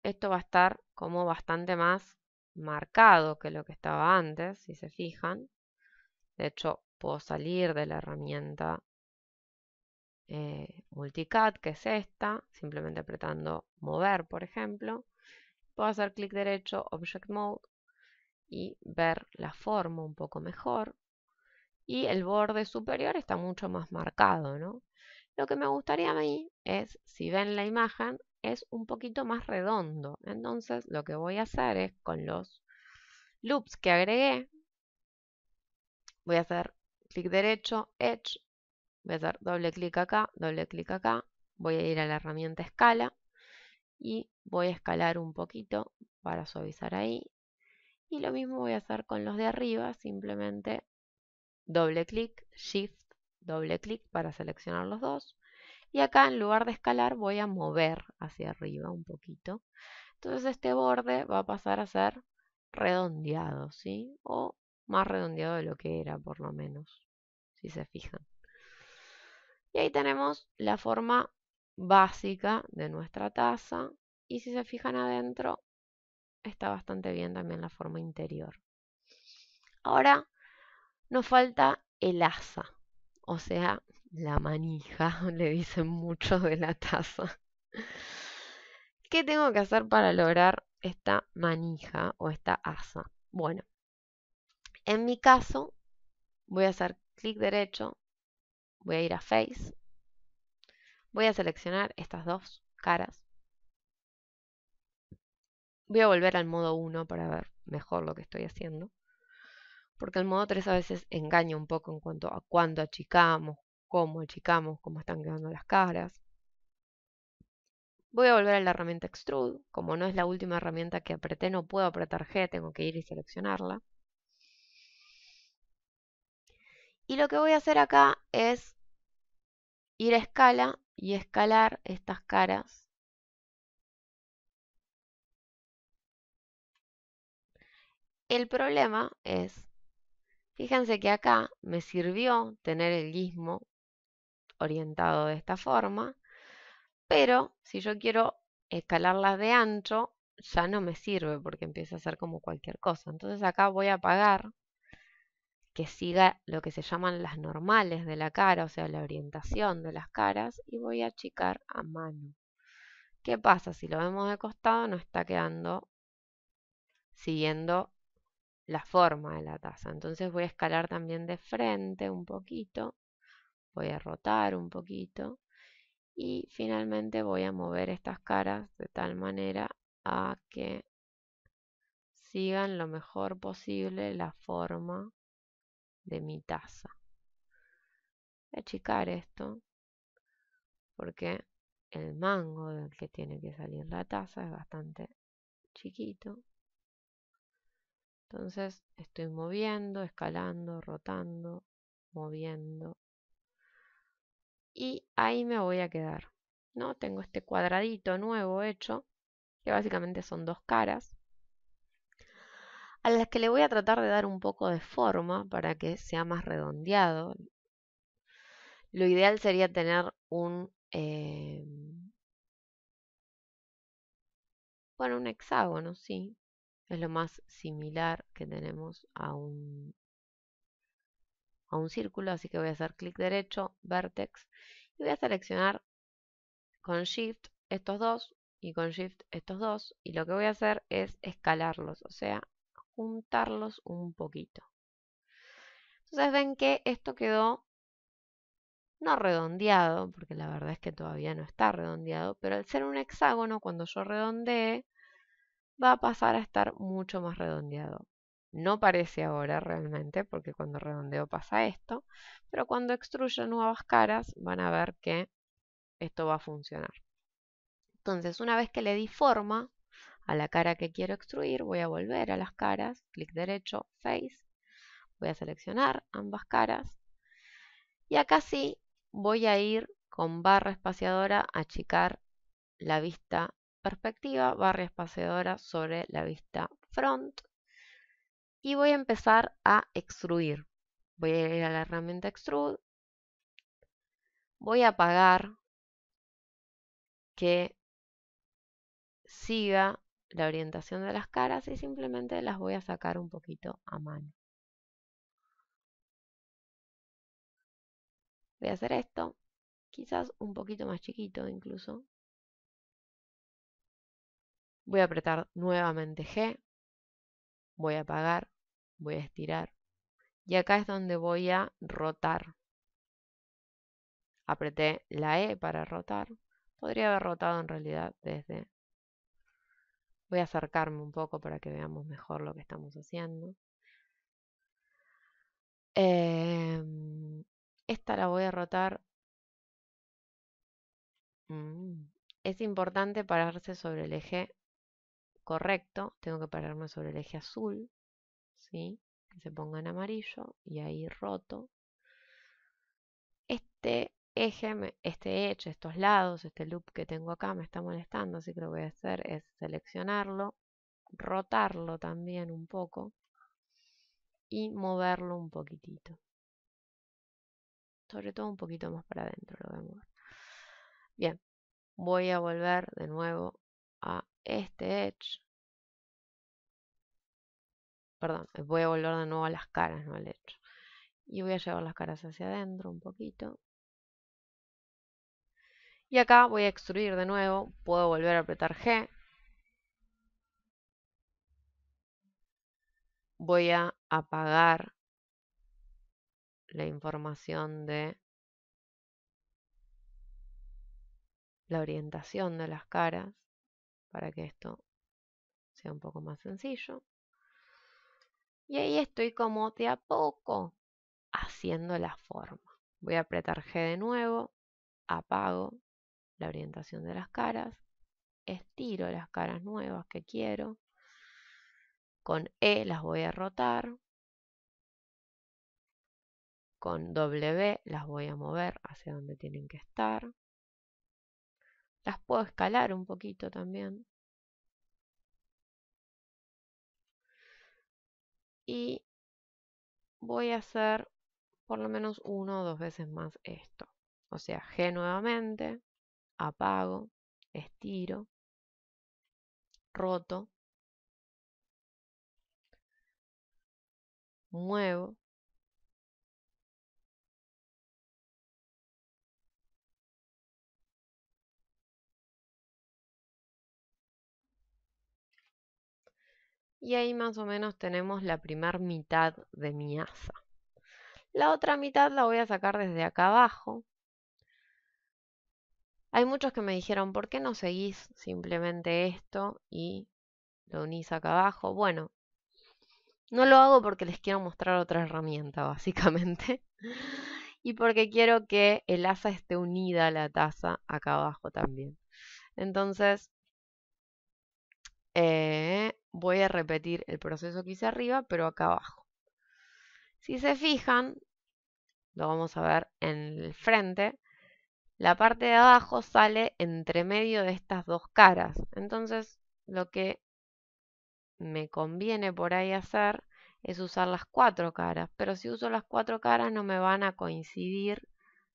esto va a estar como bastante más marcado que lo que estaba antes, si se fijan. De hecho, puedo salir de la herramienta eh, Multicat, que es esta, simplemente apretando mover, por ejemplo. Puedo hacer clic derecho, Object Mode, y ver la forma un poco mejor. Y el borde superior está mucho más marcado, ¿no? Lo que me gustaría a mí es, si ven la imagen, es un poquito más redondo. Entonces lo que voy a hacer es con los loops que agregué, voy a hacer clic derecho, Edge, voy a hacer doble clic acá, doble clic acá, voy a ir a la herramienta escala y voy a escalar un poquito para suavizar ahí y lo mismo voy a hacer con los de arriba, simplemente doble clic, shift, doble clic para seleccionar los dos. Y acá en lugar de escalar voy a mover hacia arriba un poquito. Entonces este borde va a pasar a ser redondeado, ¿sí? O más redondeado de lo que era, por lo menos, si se fijan. Y ahí tenemos la forma básica de nuestra taza. Y si se fijan adentro, está bastante bien también la forma interior. Ahora nos falta el asa, o sea, la manija, le dicen muchos de la taza. ¿Qué tengo que hacer para lograr esta manija o esta asa? Bueno, en mi caso voy a hacer clic derecho, voy a ir a Face, voy a seleccionar estas dos caras Voy a volver al modo 1 para ver mejor lo que estoy haciendo. Porque el modo 3 a veces engaña un poco en cuanto a cuándo achicamos, cómo achicamos, cómo están quedando las caras. Voy a volver a la herramienta Extrude. Como no es la última herramienta que apreté, no puedo apretar G, tengo que ir y seleccionarla. Y lo que voy a hacer acá es ir a escala y escalar estas caras El problema es, fíjense que acá me sirvió tener el guismo orientado de esta forma, pero si yo quiero escalarlas de ancho, ya no me sirve porque empieza a ser como cualquier cosa. Entonces acá voy a apagar que siga lo que se llaman las normales de la cara, o sea, la orientación de las caras, y voy a achicar a mano. ¿Qué pasa? Si lo vemos de costado, no está quedando siguiendo la forma de la taza. Entonces voy a escalar también de frente un poquito, voy a rotar un poquito y finalmente voy a mover estas caras de tal manera a que sigan lo mejor posible la forma de mi taza. Voy a achicar esto porque el mango del que tiene que salir la taza es bastante chiquito entonces estoy moviendo, escalando, rotando, moviendo. Y ahí me voy a quedar. ¿no? Tengo este cuadradito nuevo hecho, que básicamente son dos caras, a las que le voy a tratar de dar un poco de forma para que sea más redondeado. Lo ideal sería tener un... Eh, bueno, un hexágono, sí, es lo más similar que tenemos a un, a un círculo, así que voy a hacer clic derecho, vertex, y voy a seleccionar con shift estos dos y con shift estos dos, y lo que voy a hacer es escalarlos, o sea, juntarlos un poquito. Entonces ven que esto quedó no redondeado, porque la verdad es que todavía no está redondeado, pero al ser un hexágono, cuando yo redondeé, va a pasar a estar mucho más redondeado. No parece ahora realmente, porque cuando redondeo pasa esto, pero cuando extruyo nuevas caras van a ver que esto va a funcionar. Entonces, una vez que le di forma a la cara que quiero extruir, voy a volver a las caras, clic derecho, Face, voy a seleccionar ambas caras y acá sí voy a ir con barra espaciadora a achicar la vista perspectiva, barra espaciadora sobre la vista front. Y voy a empezar a extruir. Voy a ir a la herramienta extrude. Voy a apagar que siga la orientación de las caras y simplemente las voy a sacar un poquito a mano. Voy a hacer esto, quizás un poquito más chiquito incluso, Voy a apretar nuevamente G, voy a apagar, voy a estirar. Y acá es donde voy a rotar. Apreté la E para rotar. Podría haber rotado en realidad desde... Voy a acercarme un poco para que veamos mejor lo que estamos haciendo. Em, esta la voy a rotar. Mm, es importante pararse sobre el eje correcto, tengo que pararme sobre el eje azul, ¿sí? que se ponga en amarillo y ahí roto. Este eje, este edge, estos lados, este loop que tengo acá me está molestando, así que lo que voy a hacer es seleccionarlo, rotarlo también un poco y moverlo un poquitito. Sobre todo un poquito más para adentro lo voy Bien, voy a volver de nuevo a este edge. Perdón, eh, voy a volver de nuevo a las caras, no al edge. Y voy a llevar las caras hacia adentro un poquito. Y acá voy a extruir de nuevo. Puedo volver a apretar G. Voy a apagar la información de la orientación de las caras para que esto sea un poco más sencillo. Y ahí estoy como de a poco haciendo la forma. Voy a apretar G de nuevo, apago la orientación de las caras, estiro las caras nuevas que quiero, con E las voy a rotar, con W las voy a mover hacia donde tienen que estar, las puedo escalar un poquito también. Y voy a hacer por lo menos uno o dos veces más esto. O sea, G nuevamente, apago, estiro, roto, muevo, y ahí más o menos tenemos la primer mitad de mi asa. La otra mitad la voy a sacar desde acá abajo. Hay muchos que me dijeron, ¿por qué no seguís simplemente esto y lo unís acá abajo? Bueno, no lo hago porque les quiero mostrar otra herramienta, básicamente. y porque quiero que el asa esté unida a la taza acá abajo también. Entonces, eh, voy a repetir el proceso que hice arriba, pero acá abajo. Si se fijan, lo vamos a ver en el frente, la parte de abajo sale entre medio de estas dos caras. Entonces, lo que me conviene por ahí hacer es usar las cuatro caras, pero si uso las cuatro caras no me van a coincidir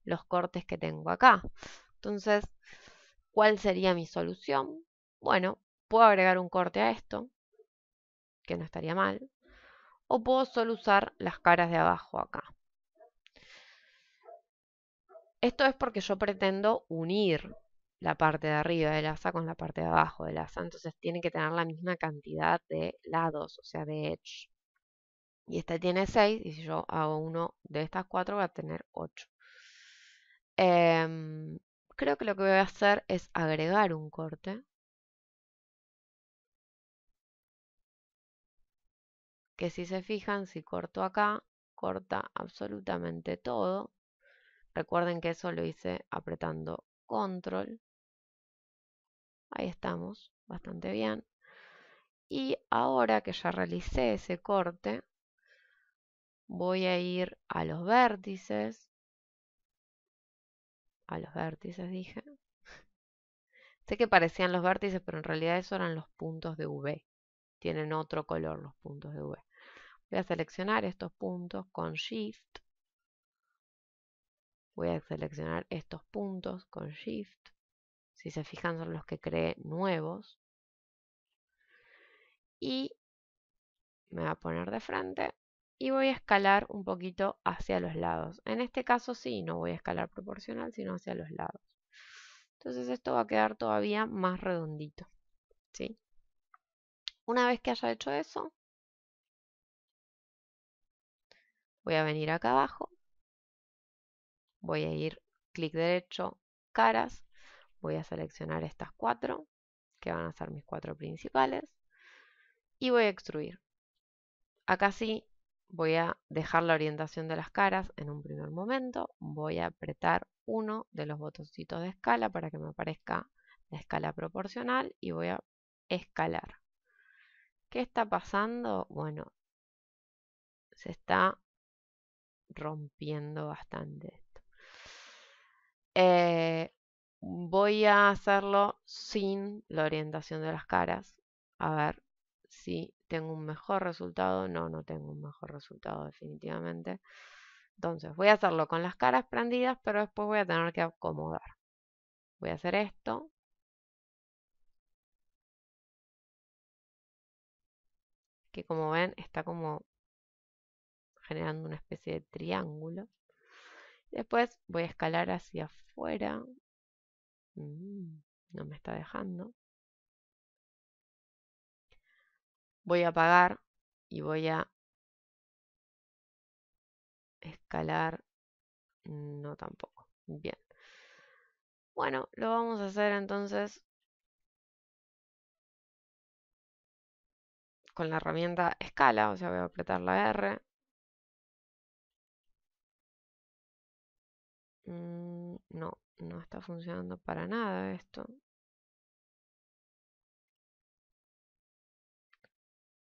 los cortes que tengo acá. Entonces, ¿cuál sería mi solución? Bueno, puedo agregar un corte a esto, que no estaría mal. O puedo solo usar las caras de abajo acá. Esto es porque yo pretendo unir la parte de arriba del asa con la parte de abajo del asa. Entonces tiene que tener la misma cantidad de lados, o sea, de edge. Y esta tiene 6, y si yo hago uno de estas cuatro, va a tener 8. Em, creo que lo que voy a hacer es agregar un corte. que si se fijan, si corto acá, corta absolutamente todo. Recuerden que eso lo hice apretando control. Ahí estamos, bastante bien. Y ahora que ya realicé ese corte, voy a ir a los vértices. A los vértices dije. sé que parecían los vértices, pero en realidad eso eran los puntos de V tienen otro color los puntos de V. Voy a seleccionar estos puntos con Shift. Voy a seleccionar estos puntos con Shift. Si se fijan son los que creé nuevos. Y me voy a poner de frente y voy a escalar un poquito hacia los lados. En este caso sí, no voy a escalar proporcional, sino hacia los lados. Entonces esto va a quedar todavía más redondito. ¿sí? Una vez que haya hecho eso, voy a venir acá abajo, voy a ir clic derecho, caras, voy a seleccionar estas cuatro, que van a ser mis cuatro principales, y voy a extruir. Acá sí voy a dejar la orientación de las caras en un primer momento, voy a apretar uno de los botoncitos de escala para que me aparezca la escala proporcional y voy a escalar. ¿Qué está pasando? Bueno, se está rompiendo bastante esto. Eh, voy a hacerlo sin la orientación de las caras. A ver si tengo un mejor resultado. No, no tengo un mejor resultado definitivamente. Entonces voy a hacerlo con las caras prendidas, pero después voy a tener que acomodar. Voy a hacer esto. que como ven está como generando una especie de triángulo. Después voy a escalar hacia afuera. Mm, no me está dejando. Voy a apagar y voy a escalar. No tampoco. Bien. Bueno, lo vamos a hacer entonces con la herramienta escala, o sea, voy a apretar la R. Mm, no, no está funcionando para nada esto.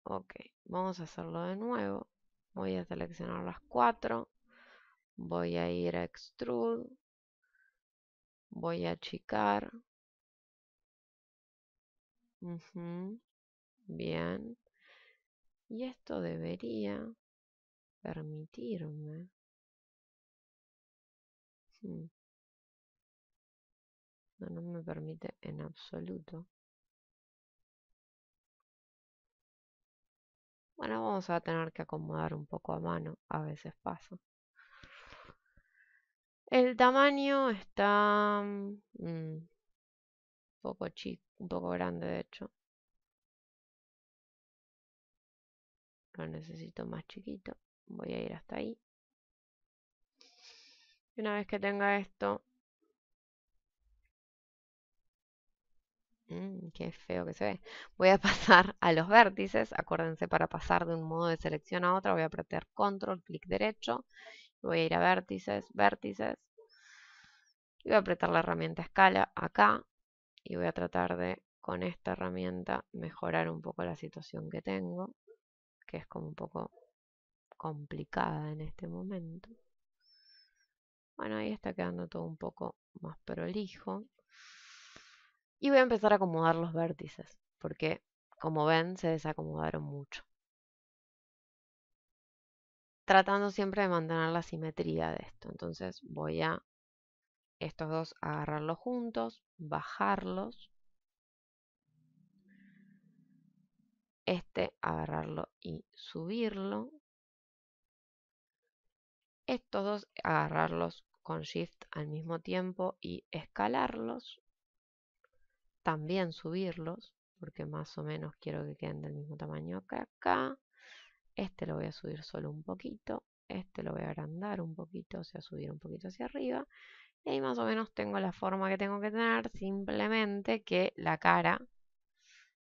Ok, vamos a hacerlo de nuevo. Voy a seleccionar las cuatro. Voy a ir a Extrude. Voy a achicar. Bien. Y esto debería permitirme mm, no, no me permite en absoluto. Bueno, vamos a tener que acomodar un poco a mano, a veces pasa. El tamaño está un mm, mm, poco chico, un poco grande de hecho. lo necesito más chiquito voy a ir hasta ahí y una vez que tenga esto mm, qué feo que se ve voy a pasar a los vértices acuérdense para pasar de un modo de selección a otro voy a apretar control clic derecho voy a ir a vértices vértices y voy a apretar la herramienta escala acá y voy a tratar de con esta herramienta mejorar un poco la situación que tengo que es como un poco complicada en este momento. Bueno, ahí está quedando todo un poco más prolijo. Y voy a empezar a acomodar los vértices, porque como ven se desacomodaron mucho. Tratando siempre de mantener la simetría de esto. Entonces voy a estos dos agarrarlos juntos, bajarlos Este, agarrarlo y subirlo. Estos dos, agarrarlos con Shift al mismo tiempo y escalarlos. También subirlos, porque más o menos quiero que queden del mismo tamaño que acá. Este lo voy a subir solo un poquito. Este lo voy a agrandar un poquito, o sea, subir un poquito hacia arriba. Y ahí más o menos tengo la forma que tengo que tener, simplemente que la cara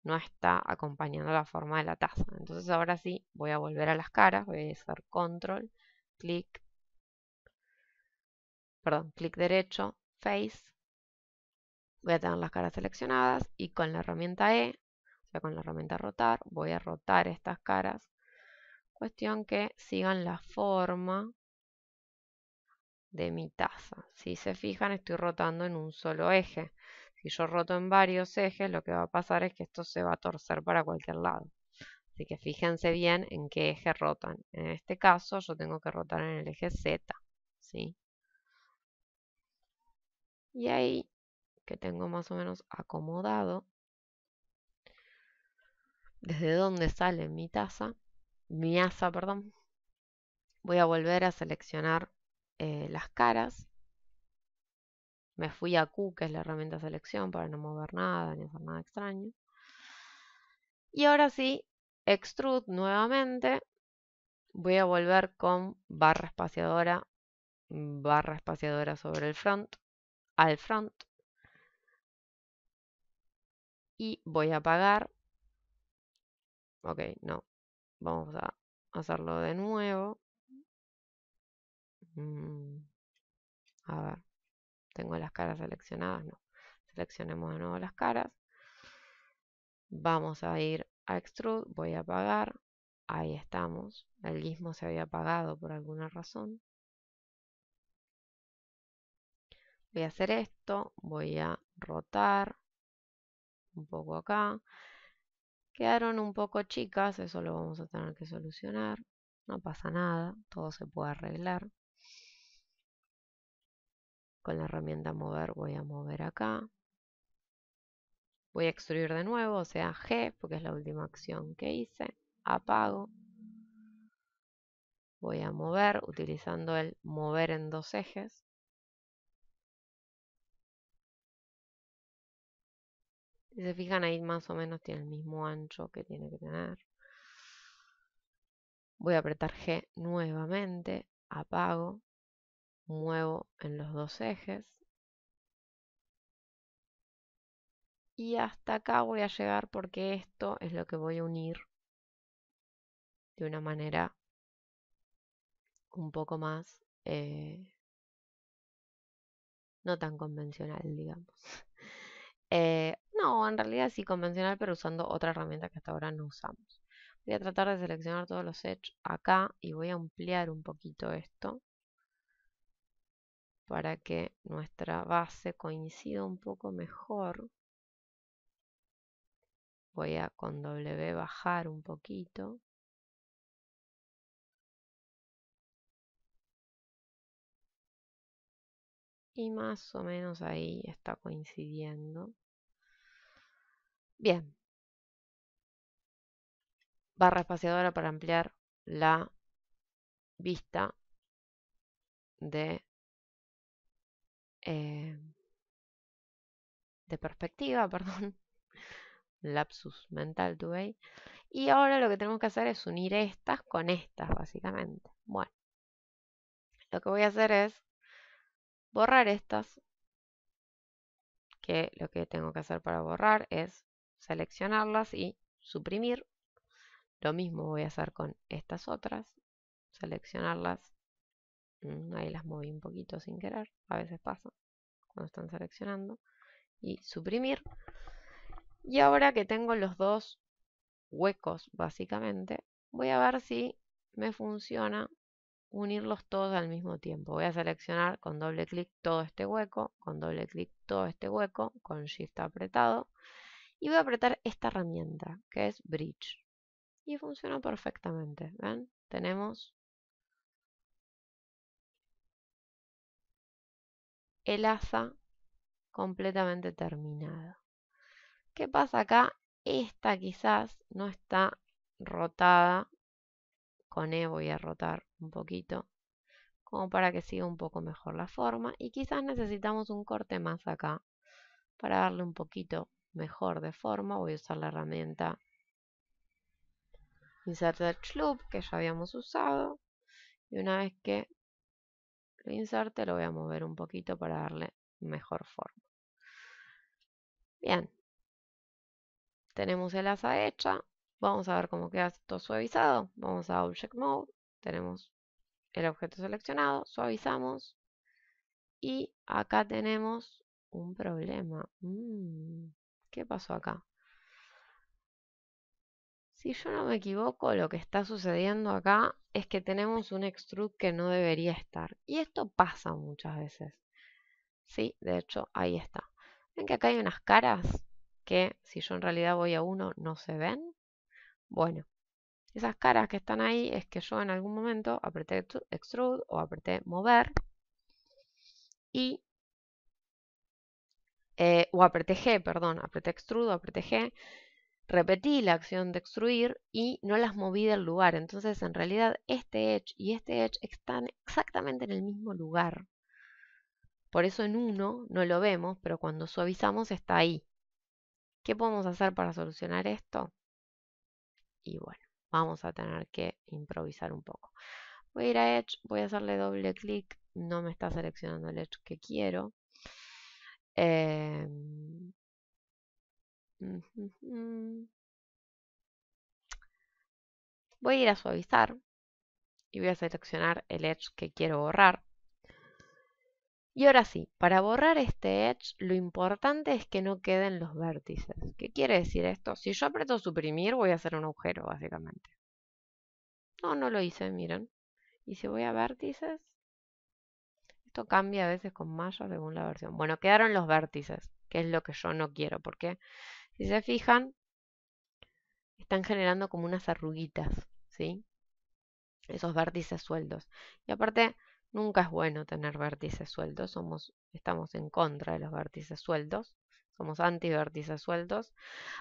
no está acompañando la forma de la taza. Entonces ahora sí, voy a volver a las caras, voy a hacer control, clic, perdón, clic derecho, face, voy a tener las caras seleccionadas y con la herramienta E, o sea con la herramienta rotar, voy a rotar estas caras, cuestión que sigan la forma de mi taza. Si se fijan, estoy rotando en un solo eje. Si yo roto en varios ejes, lo que va a pasar es que esto se va a torcer para cualquier lado. Así que fíjense bien en qué eje rotan. En este caso yo tengo que rotar en el eje Z. ¿sí? Y ahí, que tengo más o menos acomodado, desde donde sale mi taza, mi asa, perdón, voy a volver a seleccionar eh, las caras me fui a Q, que es la herramienta selección, para no mover nada ni hacer nada extraño. Y ahora sí, extrude nuevamente. Voy a volver con barra espaciadora, barra espaciadora sobre el front, al front. Y voy a apagar. Ok, no. Vamos a hacerlo de nuevo. Mm, a ver tengo las caras seleccionadas, no. Seleccionemos de nuevo las caras. Vamos a ir a Extrude, voy a apagar. Ahí estamos. El gizmo se había apagado por alguna razón. Voy a hacer esto, voy a rotar un poco acá. Quedaron un poco chicas, eso lo vamos a tener que solucionar. No pasa nada, todo se puede arreglar. Con la herramienta mover voy a mover acá. Voy a extruir de nuevo, o sea, G, porque es la última acción que hice. Apago. Voy a mover utilizando el mover en dos ejes. Si se fijan ahí más o menos tiene el mismo ancho que tiene que tener. Voy a apretar G nuevamente, apago muevo en los dos ejes. Y hasta acá voy a llegar porque esto es lo que voy a unir de una manera un poco más eh, no tan convencional, digamos. Eh, no, en realidad sí convencional, pero usando otra herramienta que hasta ahora no usamos. Voy a tratar de seleccionar todos los edges acá y voy a ampliar un poquito esto para que nuestra base coincida un poco mejor. Voy a con W bajar un poquito. Y más o menos ahí está coincidiendo. Bien. Barra espaciadora para ampliar la vista de eh, de perspectiva, perdón, lapsus mental tuve Y ahora lo que tenemos que hacer es unir estas con estas, básicamente. Bueno, lo que voy a hacer es borrar estas, que lo que tengo que hacer para borrar es seleccionarlas y suprimir. Lo mismo voy a hacer con estas otras, seleccionarlas Mm, ahí las moví un poquito sin querer, a veces pasa cuando están seleccionando. Y suprimir. Y ahora que tengo los dos huecos, básicamente, voy a ver si me funciona unirlos todos al mismo tiempo. Voy a seleccionar con doble clic todo este hueco, con doble clic todo este hueco, con Shift apretado. Y voy a apretar esta herramienta, que es Bridge. Y funciona perfectamente, ¿ven? Tenemos el asa completamente terminado. ¿Qué pasa acá? Esta quizás no está rotada. Con E voy a rotar un poquito como para que siga un poco mejor la forma. Y quizás necesitamos un corte más acá para darle un poquito mejor de forma. Voy a usar la herramienta Inserted Loop que ya habíamos usado. Y una vez que el inserte lo voy a mover un poquito para darle mejor forma. Bien. Tenemos el asa hecha. Vamos a ver cómo queda todo suavizado. Vamos a Object Mode. Tenemos el objeto seleccionado. Suavizamos. Y acá tenemos un problema. Mm, ¿Qué pasó acá? Si yo no me equivoco, lo que está sucediendo acá es que tenemos un extrude que no debería estar. Y esto pasa muchas veces. Sí, de hecho, ahí está. ¿Ven que acá hay unas caras que si yo en realidad voy a uno no se ven? Bueno, esas caras que están ahí es que yo en algún momento apreté extrude o apreté mover y eh, o apreté G, perdón, apreté extrude o apreté G repetí la acción de extruir y no las moví del lugar. Entonces, en realidad, este edge y este edge están exactamente en el mismo lugar. Por eso en uno no lo vemos, pero cuando suavizamos está ahí. ¿Qué podemos hacer para solucionar esto? Y bueno, vamos a tener que improvisar un poco. Voy a ir a Edge, voy a hacerle doble clic, no me está seleccionando el Edge que quiero. Eh, Voy a ir a suavizar y voy a seleccionar el edge que quiero borrar. Y ahora sí, para borrar este edge lo importante es que no queden los vértices. ¿Qué quiere decir esto? Si yo aprieto suprimir voy a hacer un agujero básicamente. No, no lo hice, miren. Y si voy a vértices, esto cambia a veces con malla según la versión. Bueno, quedaron los vértices, que es lo que yo no quiero, porque si se fijan, están generando como unas arruguitas, ¿sí? Esos vértices sueltos. Y aparte, nunca es bueno tener vértices sueltos, somos, estamos en contra de los vértices sueltos, somos anti-vértices sueltos,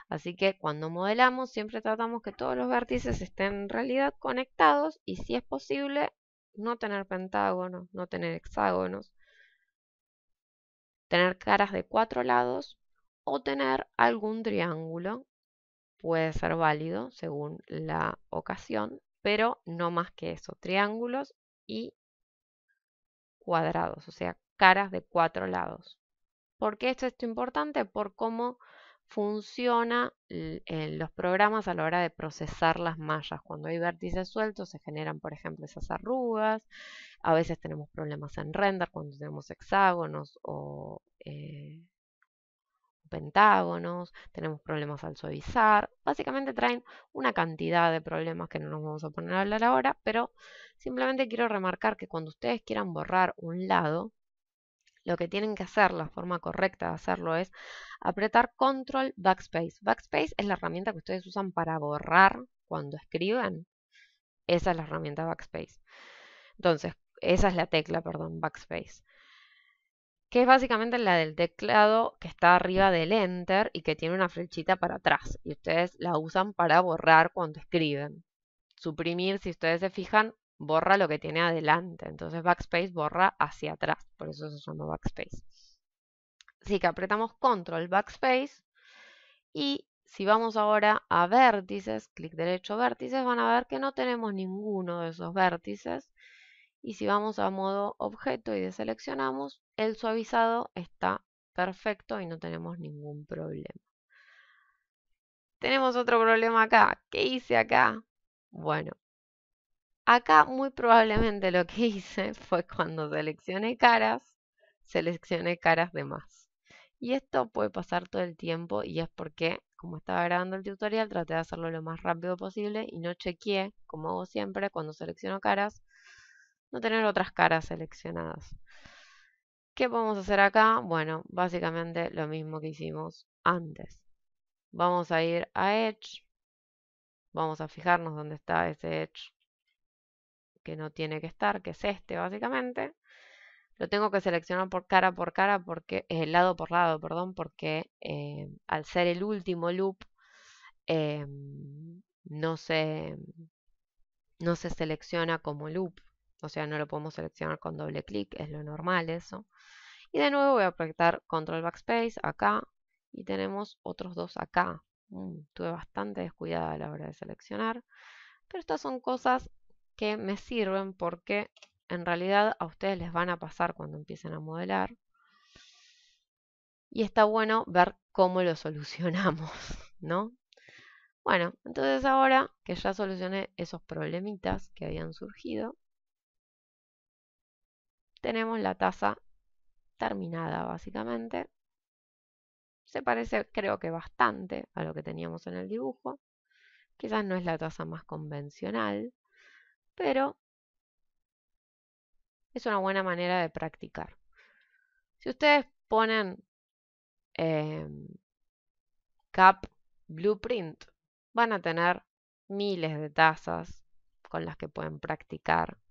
así que cuando modelamos siempre tratamos que todos los vértices estén en realidad conectados y si es posible no tener pentágonos, no tener hexágonos, tener caras de cuatro lados o tener algún triángulo. Puede ser válido según la ocasión, pero no más que eso, triángulos y cuadrados, o sea, caras de cuatro lados. ¿Por qué esto es importante? Por cómo funciona en los programas a la hora de procesar las mallas. Cuando hay vértices sueltos se generan, por ejemplo, esas arrugas. A veces tenemos problemas en render cuando tenemos hexágonos o eh, pentágonos, tenemos problemas al suavizar. Básicamente traen una cantidad de problemas que no nos vamos a poner a hablar ahora, pero simplemente quiero remarcar que cuando ustedes quieran borrar un lado, lo que tienen que hacer, la forma correcta de hacerlo es apretar control backspace. Backspace es la herramienta que ustedes usan para borrar cuando escriban. Esa es la herramienta backspace. Entonces, esa es la tecla, perdón, backspace que es básicamente la del teclado que está arriba del Enter y que tiene una flechita para atrás. Y ustedes la usan para borrar cuando escriben. Suprimir, si ustedes se fijan, borra lo que tiene adelante. Entonces Backspace borra hacia atrás. Por eso se llama Backspace. Así que apretamos Control Backspace. Y si vamos ahora a vértices, clic derecho vértices, van a ver que no tenemos ninguno de esos vértices. Y si vamos a modo objeto y deseleccionamos, el suavizado está perfecto y no tenemos ningún problema. Tenemos otro problema acá. ¿Qué hice acá? Bueno, acá muy probablemente lo que hice fue cuando seleccioné caras, seleccioné caras de más. Y esto puede pasar todo el tiempo y es porque, como estaba grabando el tutorial, traté de hacerlo lo más rápido posible y no chequeé, como hago siempre cuando selecciono caras, no tener otras caras seleccionadas. ¿Qué podemos hacer acá? Bueno, básicamente lo mismo que hicimos antes. Vamos a ir a Edge. Vamos a fijarnos dónde está ese Edge que no tiene que estar, que es este básicamente. Lo tengo que seleccionar por cara por cara, porque lado por lado, perdón, porque eh, al ser el último loop eh, no, se, no se selecciona como loop, o sea, no lo podemos seleccionar con doble clic, es lo normal eso. Y de nuevo voy a proyectar control backspace acá y tenemos otros dos acá. Mm, tuve bastante descuidada a la hora de seleccionar. Pero estas son cosas que me sirven porque en realidad a ustedes les van a pasar cuando empiecen a modelar. Y está bueno ver cómo lo solucionamos, ¿no? Bueno, entonces ahora que ya solucioné esos problemitas que habían surgido, tenemos la taza terminada básicamente. Se parece creo que bastante a lo que teníamos en el dibujo. Quizás no es la taza más convencional, pero es una buena manera de practicar. Si ustedes ponen em, cap blueprint, van a tener miles de tazas con las que pueden practicar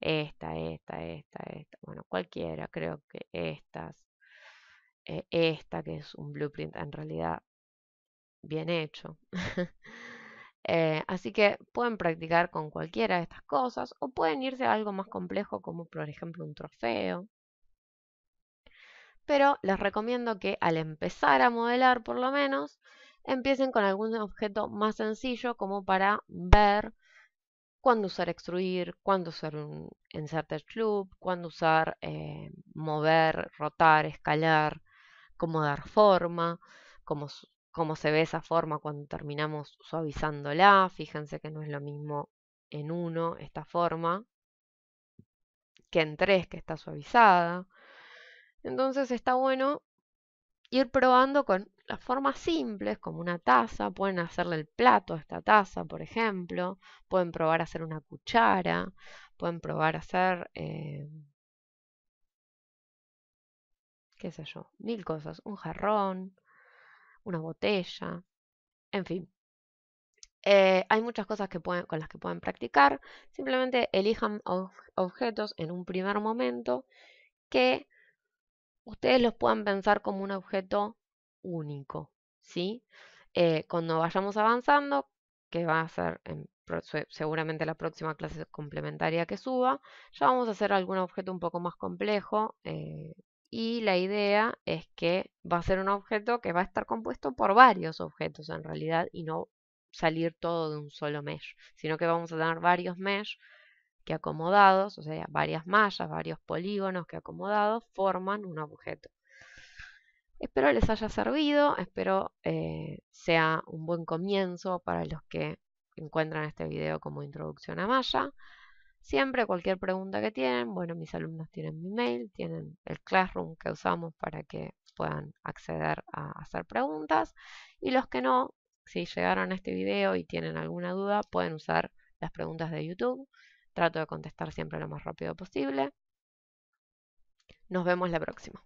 esta, esta, esta, esta, bueno, cualquiera, creo que estas, eh, esta que es un blueprint en realidad bien hecho. Eh, así que pueden practicar con cualquiera de estas cosas o pueden irse a algo más complejo como por ejemplo un trofeo. Pero les recomiendo que al empezar a modelar por lo menos, empiecen con algún objeto más sencillo como para ver cuándo usar extruir, cuándo usar un inserted club, cuándo usar eh, mover, rotar, escalar, cómo dar forma, cómo, se ve esa forma cuando terminamos suavizándola. Fíjense que no es lo mismo en uno esta forma que en tres que está suavizada. Entonces está bueno ir probando con las formas simples, como una taza, pueden hacerle el plato a esta taza, por ejemplo, pueden probar a hacer una cuchara, pueden probar a hacer, eh, qué sé yo, mil cosas, un jarrón, una botella, en fin. Eh, hay muchas cosas que pueden, con las que pueden practicar, simplemente elijan objetos en un primer momento que ustedes los puedan pensar como un objeto único, ¿sí? Eh, cuando vayamos avanzando, que va a ser seguramente la próxima clase complementaria que suba, ya vamos a hacer algún objeto un poco más complejo eh, y la idea es que va a ser un objeto que va a estar compuesto por varios objetos en realidad y no salir todo de un solo mesh, sino que vamos a tener varios mesh que acomodados, o sea, varias mallas, varios polígonos que acomodados forman un objeto. Espero les haya servido, espero eh, sea un buen comienzo para los que encuentran este video como introducción a malla. Siempre cualquier pregunta que tienen, bueno, mis alumnos tienen mi mail, tienen el Classroom que usamos para que puedan acceder a hacer preguntas. Y los que no, si llegaron a este video y tienen alguna duda, pueden usar las preguntas de YouTube Trato de contestar siempre lo más rápido posible. Nos vemos la próxima.